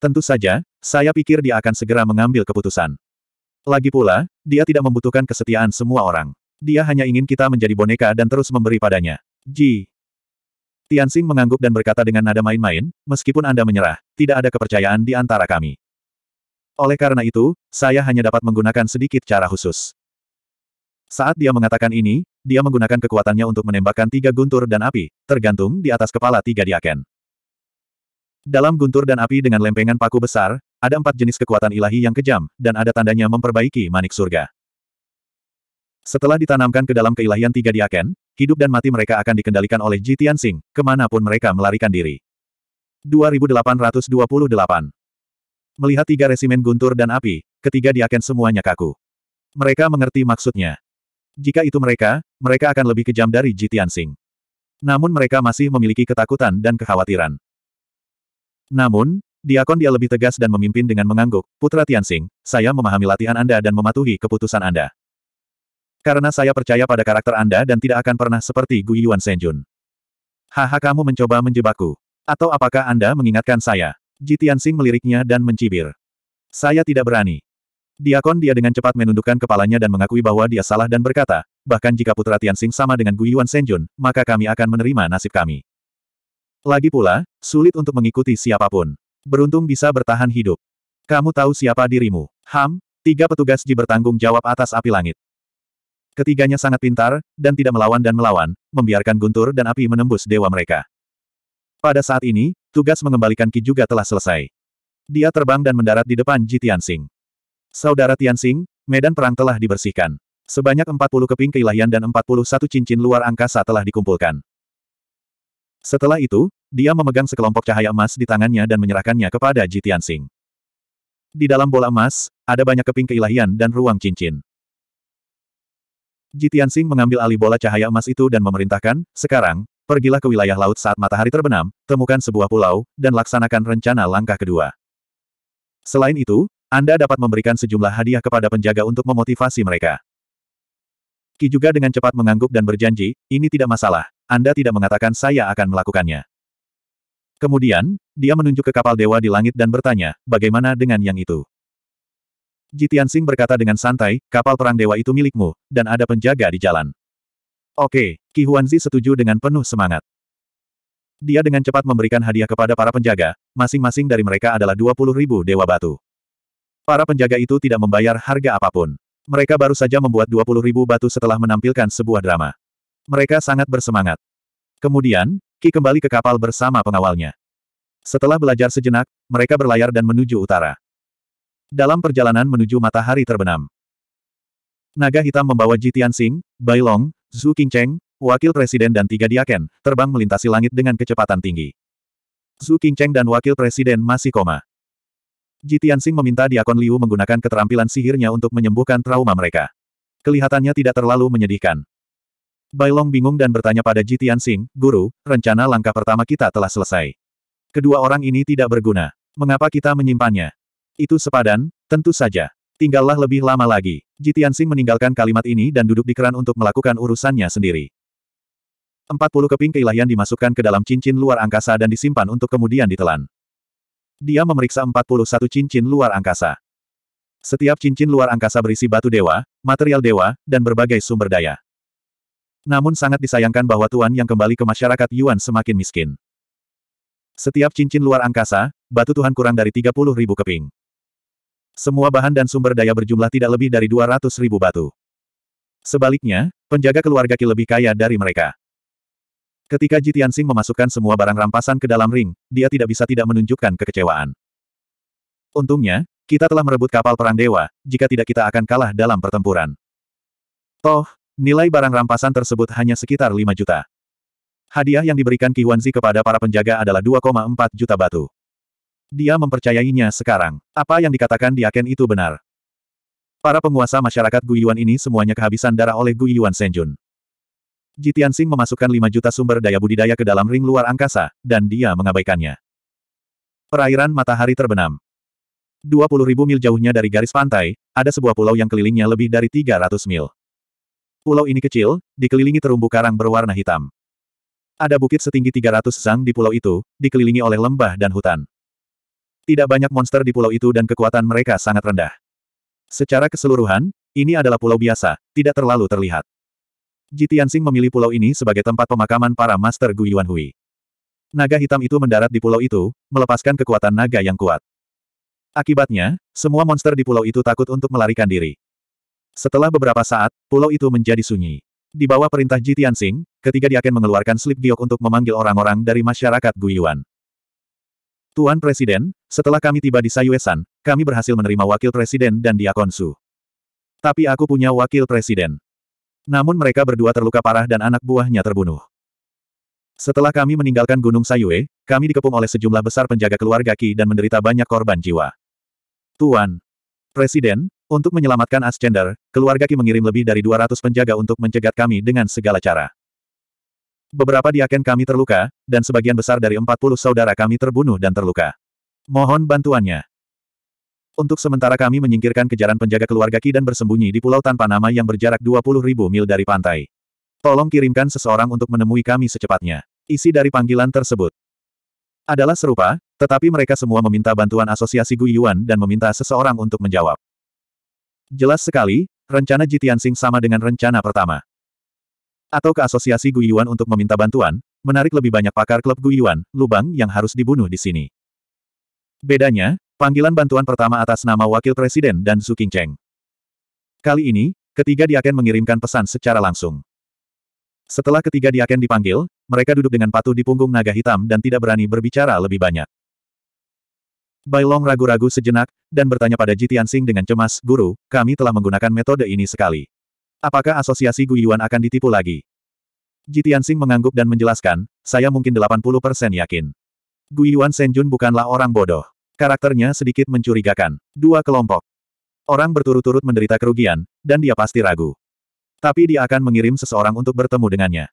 Tentu saja, saya pikir dia akan segera mengambil keputusan. Lagi pula, dia tidak membutuhkan kesetiaan semua orang. Dia hanya ingin kita menjadi boneka dan terus memberi padanya. Ji. Tianxing mengangguk dan berkata dengan nada main-main, meskipun Anda menyerah, tidak ada kepercayaan di antara kami. Oleh karena itu, saya hanya dapat menggunakan sedikit cara khusus. Saat dia mengatakan ini, dia menggunakan kekuatannya untuk menembakkan tiga guntur dan api, tergantung di atas kepala tiga diaken. Dalam guntur dan api dengan lempengan paku besar, ada empat jenis kekuatan ilahi yang kejam, dan ada tandanya memperbaiki manik surga. Setelah ditanamkan ke dalam keilahian tiga diaken, hidup dan mati mereka akan dikendalikan oleh Ji Sing, kemanapun mereka melarikan diri. 2828 Melihat tiga resimen guntur dan api, ketiga diaken semuanya kaku. Mereka mengerti maksudnya. Jika itu mereka, mereka akan lebih kejam dari Jitian Sing. Namun mereka masih memiliki ketakutan dan kekhawatiran. Namun, Diakon dia lebih tegas dan memimpin dengan mengangguk, Putra Tian Sing, saya memahami latihan Anda dan mematuhi keputusan Anda. Karena saya percaya pada karakter Anda dan tidak akan pernah seperti Gu Yuan Senjun. Haha kamu mencoba menjebakku. Atau apakah Anda mengingatkan saya? Ji Tianxing meliriknya dan mencibir. Saya tidak berani. Diakon dia dengan cepat menundukkan kepalanya dan mengakui bahwa dia salah dan berkata, bahkan jika putra Tianxing sama dengan Gu Yuan Senjun, maka kami akan menerima nasib kami. Lagi pula, sulit untuk mengikuti siapapun. Beruntung bisa bertahan hidup. Kamu tahu siapa dirimu? Ham, tiga petugas Ji bertanggung jawab atas api langit. Ketiganya sangat pintar, dan tidak melawan dan melawan, membiarkan guntur dan api menembus dewa mereka. Pada saat ini, tugas mengembalikan Ki juga telah selesai. Dia terbang dan mendarat di depan Ji Tianxing. Saudara Tianxing, medan perang telah dibersihkan. Sebanyak 40 keping keilahian dan 41 cincin luar angkasa telah dikumpulkan. Setelah itu, dia memegang sekelompok cahaya emas di tangannya dan menyerahkannya kepada Ji Tianxing. Di dalam bola emas, ada banyak keping keilahian dan ruang cincin. Jitian Sing mengambil alih bola cahaya emas itu dan memerintahkan, sekarang, pergilah ke wilayah laut saat matahari terbenam, temukan sebuah pulau, dan laksanakan rencana langkah kedua. Selain itu, Anda dapat memberikan sejumlah hadiah kepada penjaga untuk memotivasi mereka. Ki juga dengan cepat mengangguk dan berjanji, ini tidak masalah, Anda tidak mengatakan saya akan melakukannya. Kemudian, dia menunjuk ke kapal dewa di langit dan bertanya, bagaimana dengan yang itu? Jitian Sing berkata dengan santai, kapal perang dewa itu milikmu, dan ada penjaga di jalan. Oke, Ki Huanzi setuju dengan penuh semangat. Dia dengan cepat memberikan hadiah kepada para penjaga, masing-masing dari mereka adalah 20 ribu dewa batu. Para penjaga itu tidak membayar harga apapun. Mereka baru saja membuat 20 ribu batu setelah menampilkan sebuah drama. Mereka sangat bersemangat. Kemudian, Ki kembali ke kapal bersama pengawalnya. Setelah belajar sejenak, mereka berlayar dan menuju utara. Dalam perjalanan menuju matahari terbenam. Naga hitam membawa Ji Tianxing, Bai Long, Zhu Qingcheng, wakil presiden dan tiga diaken, terbang melintasi langit dengan kecepatan tinggi. Zhu Qingcheng dan wakil presiden masih koma. Ji Tianxing meminta diakon Liu menggunakan keterampilan sihirnya untuk menyembuhkan trauma mereka. Kelihatannya tidak terlalu menyedihkan. Bailong bingung dan bertanya pada Ji Tianxing, Guru, rencana langkah pertama kita telah selesai. Kedua orang ini tidak berguna. Mengapa kita menyimpannya? Itu sepadan, tentu saja. Tinggallah lebih lama lagi. Jitiansing meninggalkan kalimat ini dan duduk di keran untuk melakukan urusannya sendiri. Empat puluh keping keilahian dimasukkan ke dalam cincin luar angkasa dan disimpan untuk kemudian ditelan. Dia memeriksa empat puluh satu cincin luar angkasa. Setiap cincin luar angkasa berisi batu dewa, material dewa, dan berbagai sumber daya. Namun sangat disayangkan bahwa Tuan yang kembali ke masyarakat Yuan semakin miskin. Setiap cincin luar angkasa, batu Tuhan kurang dari 30 ribu keping. Semua bahan dan sumber daya berjumlah tidak lebih dari 200 ribu batu. Sebaliknya, penjaga keluarga ki lebih kaya dari mereka. Ketika Ji Tianxing memasukkan semua barang rampasan ke dalam ring, dia tidak bisa tidak menunjukkan kekecewaan. Untungnya, kita telah merebut kapal perang dewa, jika tidak kita akan kalah dalam pertempuran. Toh, nilai barang rampasan tersebut hanya sekitar 5 juta. Hadiah yang diberikan Ki Huanzi kepada para penjaga adalah 2,4 juta batu. Dia mempercayainya sekarang. Apa yang dikatakan Diaken itu benar. Para penguasa masyarakat Guyuan ini semuanya kehabisan darah oleh Guyuan Senjun. Jitian Sing memasukkan 5 juta sumber daya budidaya ke dalam ring luar angkasa, dan dia mengabaikannya. Perairan matahari terbenam. 20.000 mil jauhnya dari garis pantai, ada sebuah pulau yang kelilingnya lebih dari 300 mil. Pulau ini kecil, dikelilingi terumbu karang berwarna hitam. Ada bukit setinggi 300 sang di pulau itu, dikelilingi oleh lembah dan hutan. Tidak banyak monster di pulau itu dan kekuatan mereka sangat rendah. Secara keseluruhan, ini adalah pulau biasa, tidak terlalu terlihat. Jitiansing memilih pulau ini sebagai tempat pemakaman para Master Gu Hui. Naga hitam itu mendarat di pulau itu, melepaskan kekuatan naga yang kuat. Akibatnya, semua monster di pulau itu takut untuk melarikan diri. Setelah beberapa saat, pulau itu menjadi sunyi. Di bawah perintah Jitiansing, ketiga dia akan mengeluarkan slip giok untuk memanggil orang-orang dari masyarakat Guyuan. Tuan Presiden, setelah kami tiba di Sayuesan, kami berhasil menerima Wakil Presiden dan Diakonsu. Konsu. Tapi aku punya Wakil Presiden. Namun mereka berdua terluka parah dan anak buahnya terbunuh. Setelah kami meninggalkan Gunung Sayue, kami dikepung oleh sejumlah besar penjaga keluarga Ki dan menderita banyak korban jiwa. Tuan Presiden, untuk menyelamatkan Ascender, keluarga Ki mengirim lebih dari 200 penjaga untuk mencegat kami dengan segala cara. Beberapa diaken kami terluka, dan sebagian besar dari 40 saudara kami terbunuh dan terluka. Mohon bantuannya. Untuk sementara kami menyingkirkan kejaran penjaga keluarga Ki dan bersembunyi di pulau tanpa nama yang berjarak 20 ribu mil dari pantai. Tolong kirimkan seseorang untuk menemui kami secepatnya. Isi dari panggilan tersebut adalah serupa, tetapi mereka semua meminta bantuan asosiasi Guyuan dan meminta seseorang untuk menjawab. Jelas sekali, rencana Jitian Sing sama dengan rencana pertama. Atau ke asosiasi Guiyuan untuk meminta bantuan, menarik lebih banyak pakar klub Guiyuan, lubang yang harus dibunuh di sini. Bedanya, panggilan bantuan pertama atas nama Wakil Presiden dan Su Qingcheng. Kali ini, ketiga diaken mengirimkan pesan secara langsung. Setelah ketiga diaken dipanggil, mereka duduk dengan patuh di punggung naga hitam dan tidak berani berbicara lebih banyak. Bailong ragu-ragu sejenak, dan bertanya pada Jitian Sing dengan cemas, Guru, kami telah menggunakan metode ini sekali. Apakah asosiasi Guyuan akan ditipu lagi? Tianxing mengangguk dan menjelaskan, saya mungkin 80% yakin. Guyuan Senjun bukanlah orang bodoh. Karakternya sedikit mencurigakan. Dua kelompok. Orang berturut-turut menderita kerugian, dan dia pasti ragu. Tapi dia akan mengirim seseorang untuk bertemu dengannya.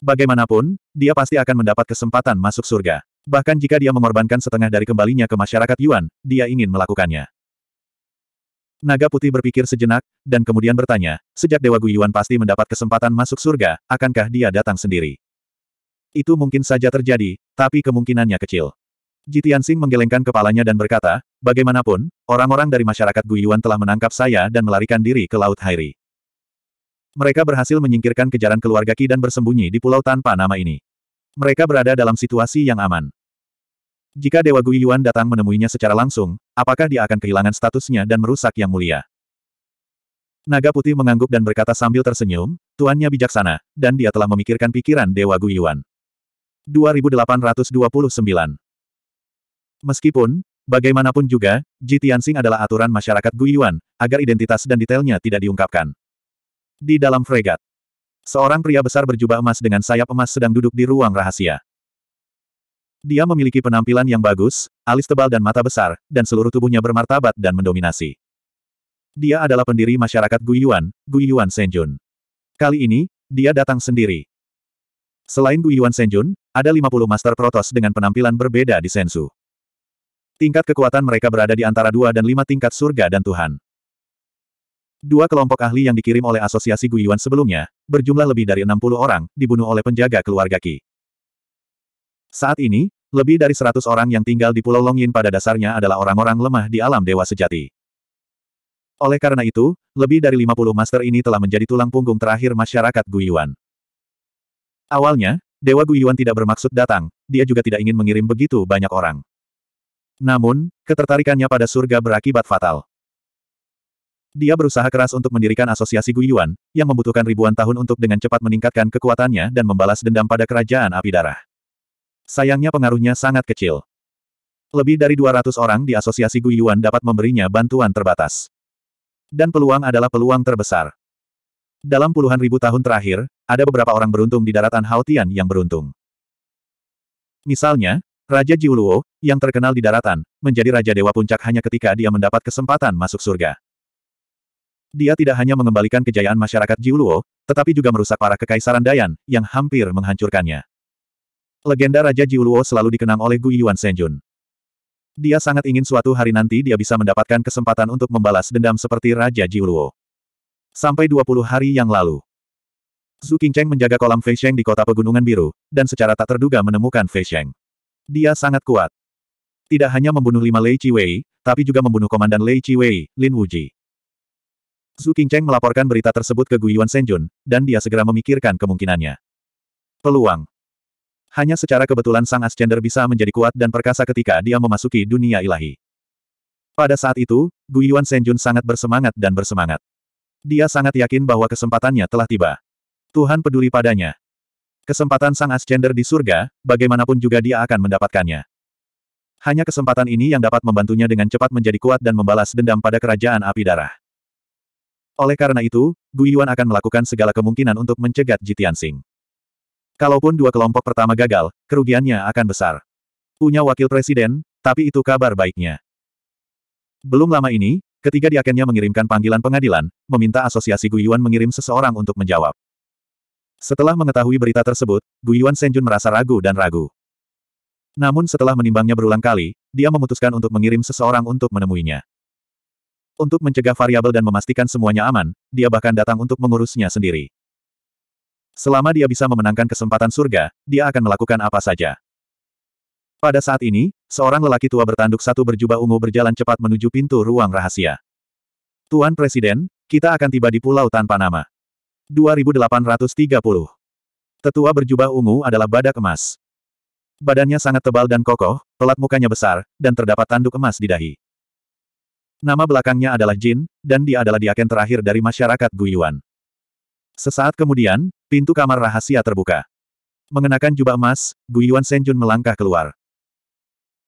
Bagaimanapun, dia pasti akan mendapat kesempatan masuk surga. Bahkan jika dia mengorbankan setengah dari kembalinya ke masyarakat Yuan, dia ingin melakukannya. Naga putih berpikir sejenak, dan kemudian bertanya, sejak Dewa Guyuan pasti mendapat kesempatan masuk surga, akankah dia datang sendiri? Itu mungkin saja terjadi, tapi kemungkinannya kecil. Jitian Sing menggelengkan kepalanya dan berkata, bagaimanapun, orang-orang dari masyarakat Guyuan telah menangkap saya dan melarikan diri ke Laut Hairi. Mereka berhasil menyingkirkan kejaran keluarga Ki dan bersembunyi di pulau tanpa nama ini. Mereka berada dalam situasi yang aman. Jika Dewa Guiyuan datang menemuinya secara langsung, apakah dia akan kehilangan statusnya dan merusak yang mulia? Naga putih mengangguk dan berkata sambil tersenyum, tuannya bijaksana, dan dia telah memikirkan pikiran Dewa Guiyuan. 2829 Meskipun, bagaimanapun juga, Ji Tianxing adalah aturan masyarakat Guiyuan, agar identitas dan detailnya tidak diungkapkan. Di dalam fregat, seorang pria besar berjubah emas dengan sayap emas sedang duduk di ruang rahasia. Dia memiliki penampilan yang bagus, alis tebal dan mata besar, dan seluruh tubuhnya bermartabat dan mendominasi. Dia adalah pendiri masyarakat Guiyuan, Guiyuan Senjun. Kali ini, dia datang sendiri. Selain Guiyuan Senjun, ada 50 Master Protos dengan penampilan berbeda di Sensu. Tingkat kekuatan mereka berada di antara dua dan lima tingkat surga dan Tuhan. Dua kelompok ahli yang dikirim oleh asosiasi Guiyuan sebelumnya, berjumlah lebih dari 60 orang, dibunuh oleh penjaga keluarga Ki. Saat ini, lebih dari seratus orang yang tinggal di Pulau Longin pada dasarnya adalah orang-orang lemah di alam dewa sejati. Oleh karena itu, lebih dari lima puluh master ini telah menjadi tulang punggung terakhir masyarakat Guyuan. Awalnya, Dewa Guyuan tidak bermaksud datang, dia juga tidak ingin mengirim begitu banyak orang. Namun, ketertarikannya pada surga berakibat fatal. Dia berusaha keras untuk mendirikan asosiasi Guyuan, yang membutuhkan ribuan tahun untuk dengan cepat meningkatkan kekuatannya dan membalas dendam pada kerajaan api darah. Sayangnya pengaruhnya sangat kecil. Lebih dari 200 orang di asosiasi Guyuan dapat memberinya bantuan terbatas. Dan peluang adalah peluang terbesar. Dalam puluhan ribu tahun terakhir, ada beberapa orang beruntung di daratan Haotian yang beruntung. Misalnya, Raja Jiuluo, yang terkenal di daratan, menjadi Raja Dewa Puncak hanya ketika dia mendapat kesempatan masuk surga. Dia tidak hanya mengembalikan kejayaan masyarakat Jiuluo, tetapi juga merusak para kekaisaran Dayan, yang hampir menghancurkannya. Legenda Raja Jiuluo selalu dikenang oleh Gu Yuan Senjun. Dia sangat ingin suatu hari nanti dia bisa mendapatkan kesempatan untuk membalas dendam seperti Raja Jiuluo. Sampai 20 hari yang lalu. Zhu Qingcheng menjaga kolam Fei Sheng di kota Pegunungan Biru, dan secara tak terduga menemukan Fei Sheng. Dia sangat kuat. Tidak hanya membunuh lima Lei Wei, tapi juga membunuh komandan Lei Wei, Lin Wuji. Zhu Qingcheng melaporkan berita tersebut ke Guyuan Senjun, dan dia segera memikirkan kemungkinannya. Peluang hanya secara kebetulan sang Ascender bisa menjadi kuat dan perkasa ketika dia memasuki dunia ilahi. Pada saat itu, Guyuan Senjun sangat bersemangat dan bersemangat. Dia sangat yakin bahwa kesempatannya telah tiba. Tuhan peduli padanya. Kesempatan sang Ascender di surga, bagaimanapun juga dia akan mendapatkannya. Hanya kesempatan ini yang dapat membantunya dengan cepat menjadi kuat dan membalas dendam pada kerajaan api darah. Oleh karena itu, Guyuan akan melakukan segala kemungkinan untuk mencegat Jitian Singh. Kalaupun dua kelompok pertama gagal, kerugiannya akan besar. Punya wakil presiden, tapi itu kabar baiknya. Belum lama ini, ketiga diakennya mengirimkan panggilan pengadilan, meminta asosiasi Guyuan mengirim seseorang untuk menjawab. Setelah mengetahui berita tersebut, Guyuan Senjun merasa ragu dan ragu. Namun setelah menimbangnya berulang kali, dia memutuskan untuk mengirim seseorang untuk menemuinya. Untuk mencegah variabel dan memastikan semuanya aman, dia bahkan datang untuk mengurusnya sendiri. Selama dia bisa memenangkan kesempatan surga, dia akan melakukan apa saja. Pada saat ini, seorang lelaki tua bertanduk satu berjubah ungu berjalan cepat menuju pintu ruang rahasia. Tuan Presiden, kita akan tiba di pulau tanpa nama. 2830. Tetua berjubah ungu adalah badak emas. Badannya sangat tebal dan kokoh, pelat mukanya besar, dan terdapat tanduk emas di dahi. Nama belakangnya adalah Jin, dan dia adalah diaken terakhir dari masyarakat Guyuan. Sesaat kemudian, pintu kamar rahasia terbuka. Mengenakan jubah emas, Guyuan Senjun melangkah keluar.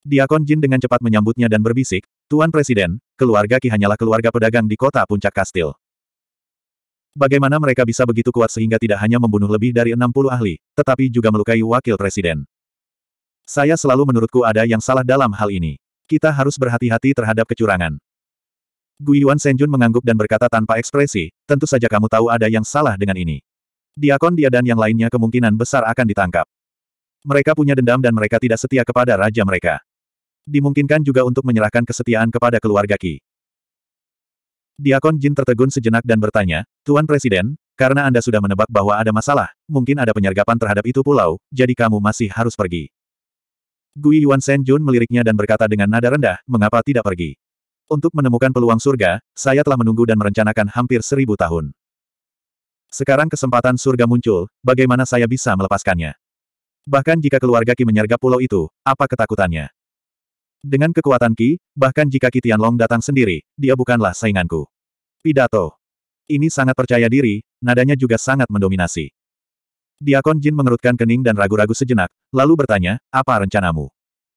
Diakon Jin dengan cepat menyambutnya dan berbisik, Tuan Presiden, keluarga Ki hanyalah keluarga pedagang di kota Puncak Kastil. Bagaimana mereka bisa begitu kuat sehingga tidak hanya membunuh lebih dari 60 ahli, tetapi juga melukai wakil presiden. Saya selalu menurutku ada yang salah dalam hal ini. Kita harus berhati-hati terhadap kecurangan. Guiyuan Senjun mengangguk dan berkata tanpa ekspresi, tentu saja kamu tahu ada yang salah dengan ini. Diakon dia dan yang lainnya kemungkinan besar akan ditangkap. Mereka punya dendam dan mereka tidak setia kepada raja mereka. Dimungkinkan juga untuk menyerahkan kesetiaan kepada keluarga Ki. Diakon Jin tertegun sejenak dan bertanya, Tuan Presiden, karena Anda sudah menebak bahwa ada masalah, mungkin ada penyergapan terhadap itu pulau, jadi kamu masih harus pergi. Gui Yuan Sen meliriknya dan berkata dengan nada rendah, mengapa tidak pergi? Untuk menemukan peluang surga, saya telah menunggu dan merencanakan hampir seribu tahun. Sekarang kesempatan surga muncul, bagaimana saya bisa melepaskannya? Bahkan jika keluarga Ki menyergap pulau itu, apa ketakutannya? Dengan kekuatan Ki, bahkan jika Ki Tianlong datang sendiri, dia bukanlah sainganku. Pidato. Ini sangat percaya diri, nadanya juga sangat mendominasi. Diakon Jin mengerutkan kening dan ragu-ragu sejenak, lalu bertanya, apa rencanamu?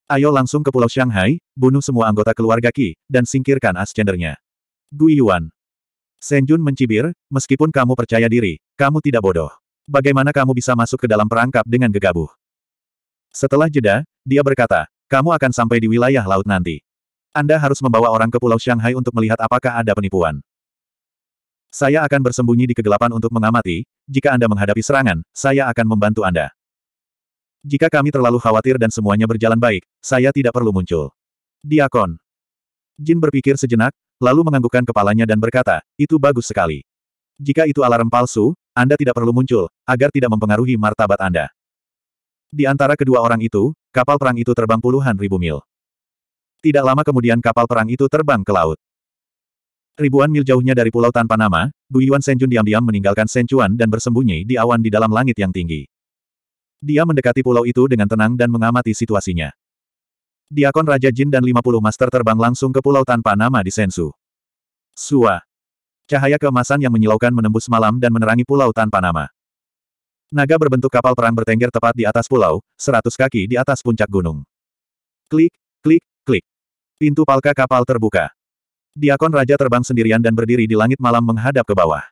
Ayo langsung ke Pulau Shanghai, bunuh semua anggota keluarga Qi, dan singkirkan ascendernya. Gui Yuan. Senjun mencibir, meskipun kamu percaya diri, kamu tidak bodoh. Bagaimana kamu bisa masuk ke dalam perangkap dengan gegabah? Setelah jeda, dia berkata, kamu akan sampai di wilayah laut nanti. Anda harus membawa orang ke Pulau Shanghai untuk melihat apakah ada penipuan. Saya akan bersembunyi di kegelapan untuk mengamati, jika Anda menghadapi serangan, saya akan membantu Anda. Jika kami terlalu khawatir dan semuanya berjalan baik, saya tidak perlu muncul. Diakon. Jin berpikir sejenak, lalu menganggukkan kepalanya dan berkata, itu bagus sekali. Jika itu alarm palsu, Anda tidak perlu muncul, agar tidak mempengaruhi martabat Anda. Di antara kedua orang itu, kapal perang itu terbang puluhan ribu mil. Tidak lama kemudian kapal perang itu terbang ke laut. Ribuan mil jauhnya dari pulau tanpa nama, Bu Yuan Senjun diam-diam meninggalkan Senjuan dan bersembunyi di awan di dalam langit yang tinggi. Dia mendekati pulau itu dengan tenang dan mengamati situasinya. Diakon Raja Jin dan 50 master terbang langsung ke pulau tanpa nama di Sensu. Sua. Cahaya keemasan yang menyilaukan menembus malam dan menerangi pulau tanpa nama. Naga berbentuk kapal perang bertengger tepat di atas pulau, 100 kaki di atas puncak gunung. Klik, klik, klik. Pintu palka kapal terbuka. Diakon Raja terbang sendirian dan berdiri di langit malam menghadap ke bawah.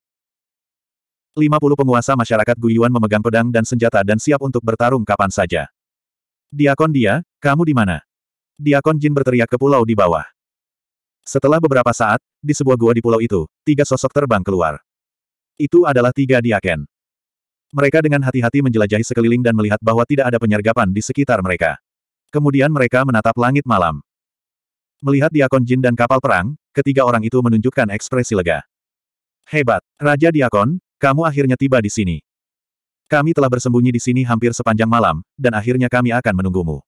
50 penguasa masyarakat Guyuan memegang pedang dan senjata dan siap untuk bertarung kapan saja. Diakon dia, kamu di mana? Diakon Jin berteriak ke pulau di bawah. Setelah beberapa saat, di sebuah gua di pulau itu, tiga sosok terbang keluar. Itu adalah tiga diaken. Mereka dengan hati-hati menjelajahi sekeliling dan melihat bahwa tidak ada penyergapan di sekitar mereka. Kemudian mereka menatap langit malam. Melihat diakon Jin dan kapal perang, ketiga orang itu menunjukkan ekspresi lega. Hebat, Raja Diakon, kamu akhirnya tiba di sini. Kami telah bersembunyi di sini hampir sepanjang malam, dan akhirnya kami akan menunggumu.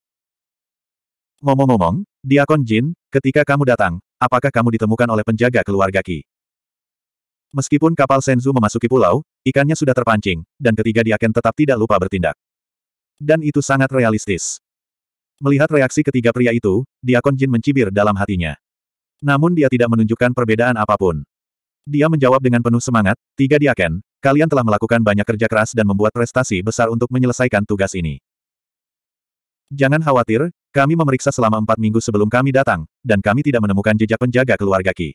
Ngomong-ngomong, Diakon Jin, ketika kamu datang, apakah kamu ditemukan oleh penjaga keluarga Ki? Meskipun kapal Senzu memasuki pulau, ikannya sudah terpancing, dan ketiga Diaken tetap tidak lupa bertindak. Dan itu sangat realistis. Melihat reaksi ketiga pria itu, Diakon Jin mencibir dalam hatinya. Namun dia tidak menunjukkan perbedaan apapun. Dia menjawab dengan penuh semangat, tiga diaken, kalian telah melakukan banyak kerja keras dan membuat prestasi besar untuk menyelesaikan tugas ini. Jangan khawatir, kami memeriksa selama empat minggu sebelum kami datang, dan kami tidak menemukan jejak penjaga keluarga Ki.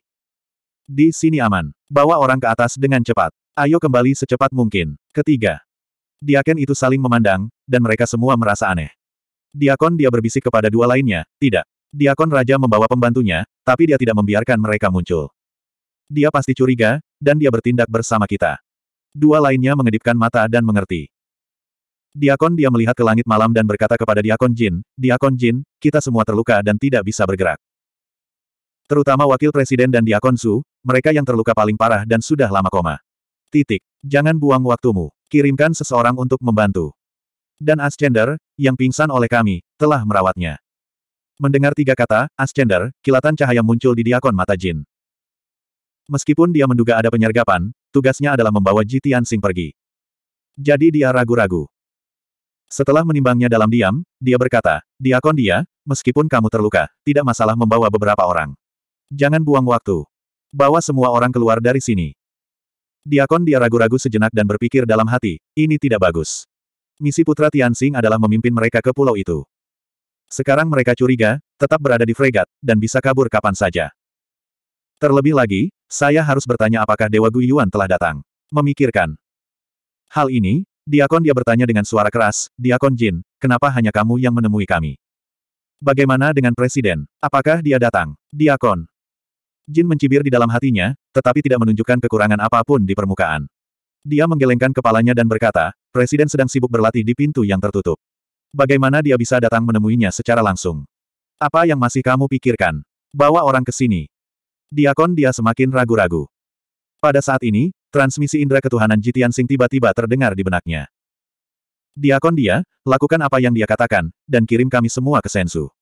Di sini aman. Bawa orang ke atas dengan cepat. Ayo kembali secepat mungkin. Ketiga. Diaken itu saling memandang, dan mereka semua merasa aneh. Diakon dia berbisik kepada dua lainnya, tidak. Diakon Raja membawa pembantunya, tapi dia tidak membiarkan mereka muncul. Dia pasti curiga, dan dia bertindak bersama kita. Dua lainnya mengedipkan mata dan mengerti. Diakon dia melihat ke langit malam dan berkata kepada Diakon Jin, Diakon Jin, kita semua terluka dan tidak bisa bergerak. Terutama Wakil Presiden dan Diakon Su, mereka yang terluka paling parah dan sudah lama koma. Titik. Jangan buang waktumu. Kirimkan seseorang untuk membantu. Dan Ascender, yang pingsan oleh kami, telah merawatnya. Mendengar tiga kata, Ascender, kilatan cahaya muncul di diakon mata jin. Meskipun dia menduga ada penyergapan, tugasnya adalah membawa Ji Tianxing pergi. Jadi dia ragu-ragu. Setelah menimbangnya dalam diam, dia berkata, Diakon dia, meskipun kamu terluka, tidak masalah membawa beberapa orang. Jangan buang waktu. Bawa semua orang keluar dari sini. Diakon dia ragu-ragu sejenak dan berpikir dalam hati, ini tidak bagus. Misi putra Tianxing adalah memimpin mereka ke pulau itu. Sekarang mereka curiga, tetap berada di fregat, dan bisa kabur kapan saja. Terlebih lagi, saya harus bertanya apakah Dewa Guiyuan telah datang. Memikirkan. Hal ini, Diakon dia bertanya dengan suara keras, Diakon Jin, kenapa hanya kamu yang menemui kami? Bagaimana dengan Presiden? Apakah dia datang? Diakon. Jin mencibir di dalam hatinya, tetapi tidak menunjukkan kekurangan apapun di permukaan. Dia menggelengkan kepalanya dan berkata, Presiden sedang sibuk berlatih di pintu yang tertutup. Bagaimana dia bisa datang menemuinya secara langsung? Apa yang masih kamu pikirkan? Bawa orang ke sini. Diakon dia semakin ragu-ragu. Pada saat ini, transmisi indera ketuhanan Jitian Sing tiba-tiba terdengar di benaknya. Diakon dia, lakukan apa yang dia katakan, dan kirim kami semua ke Sensu.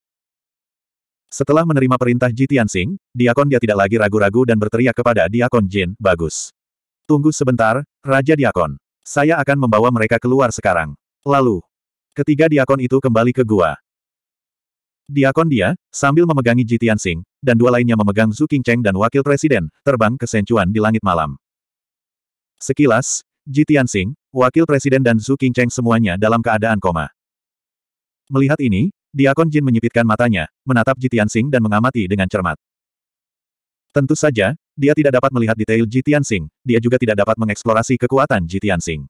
Setelah menerima perintah Jitian Sing, Diakon dia tidak lagi ragu-ragu dan berteriak kepada Diakon Jin, bagus. Tunggu sebentar, Raja Diakon. Saya akan membawa mereka keluar sekarang. Lalu, ketiga diakon itu kembali ke gua. Diakon dia, sambil memegangi Ji Tianxing, dan dua lainnya memegang Zhu Qingcheng dan Wakil Presiden, terbang ke Sencuan di langit malam. Sekilas, Ji Tianxing, Wakil Presiden dan Zhu Qingcheng semuanya dalam keadaan koma. Melihat ini, Diakon Jin menyipitkan matanya, menatap Ji Tianxing dan mengamati dengan cermat. Tentu saja, dia tidak dapat melihat detail Ji Tianxing, dia juga tidak dapat mengeksplorasi kekuatan Ji Tianxing.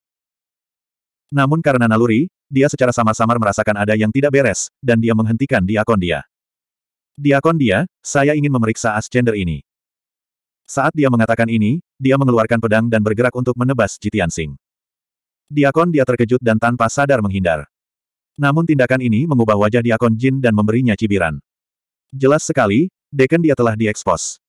Namun karena naluri, dia secara samar-samar merasakan ada yang tidak beres, dan dia menghentikan diakon dia. Diakon dia, saya ingin memeriksa Ascender ini. Saat dia mengatakan ini, dia mengeluarkan pedang dan bergerak untuk menebas Jitian Sing. Diakon dia terkejut dan tanpa sadar menghindar. Namun tindakan ini mengubah wajah Diakon Jin dan memberinya cibiran. Jelas sekali, Deken dia telah diekspos.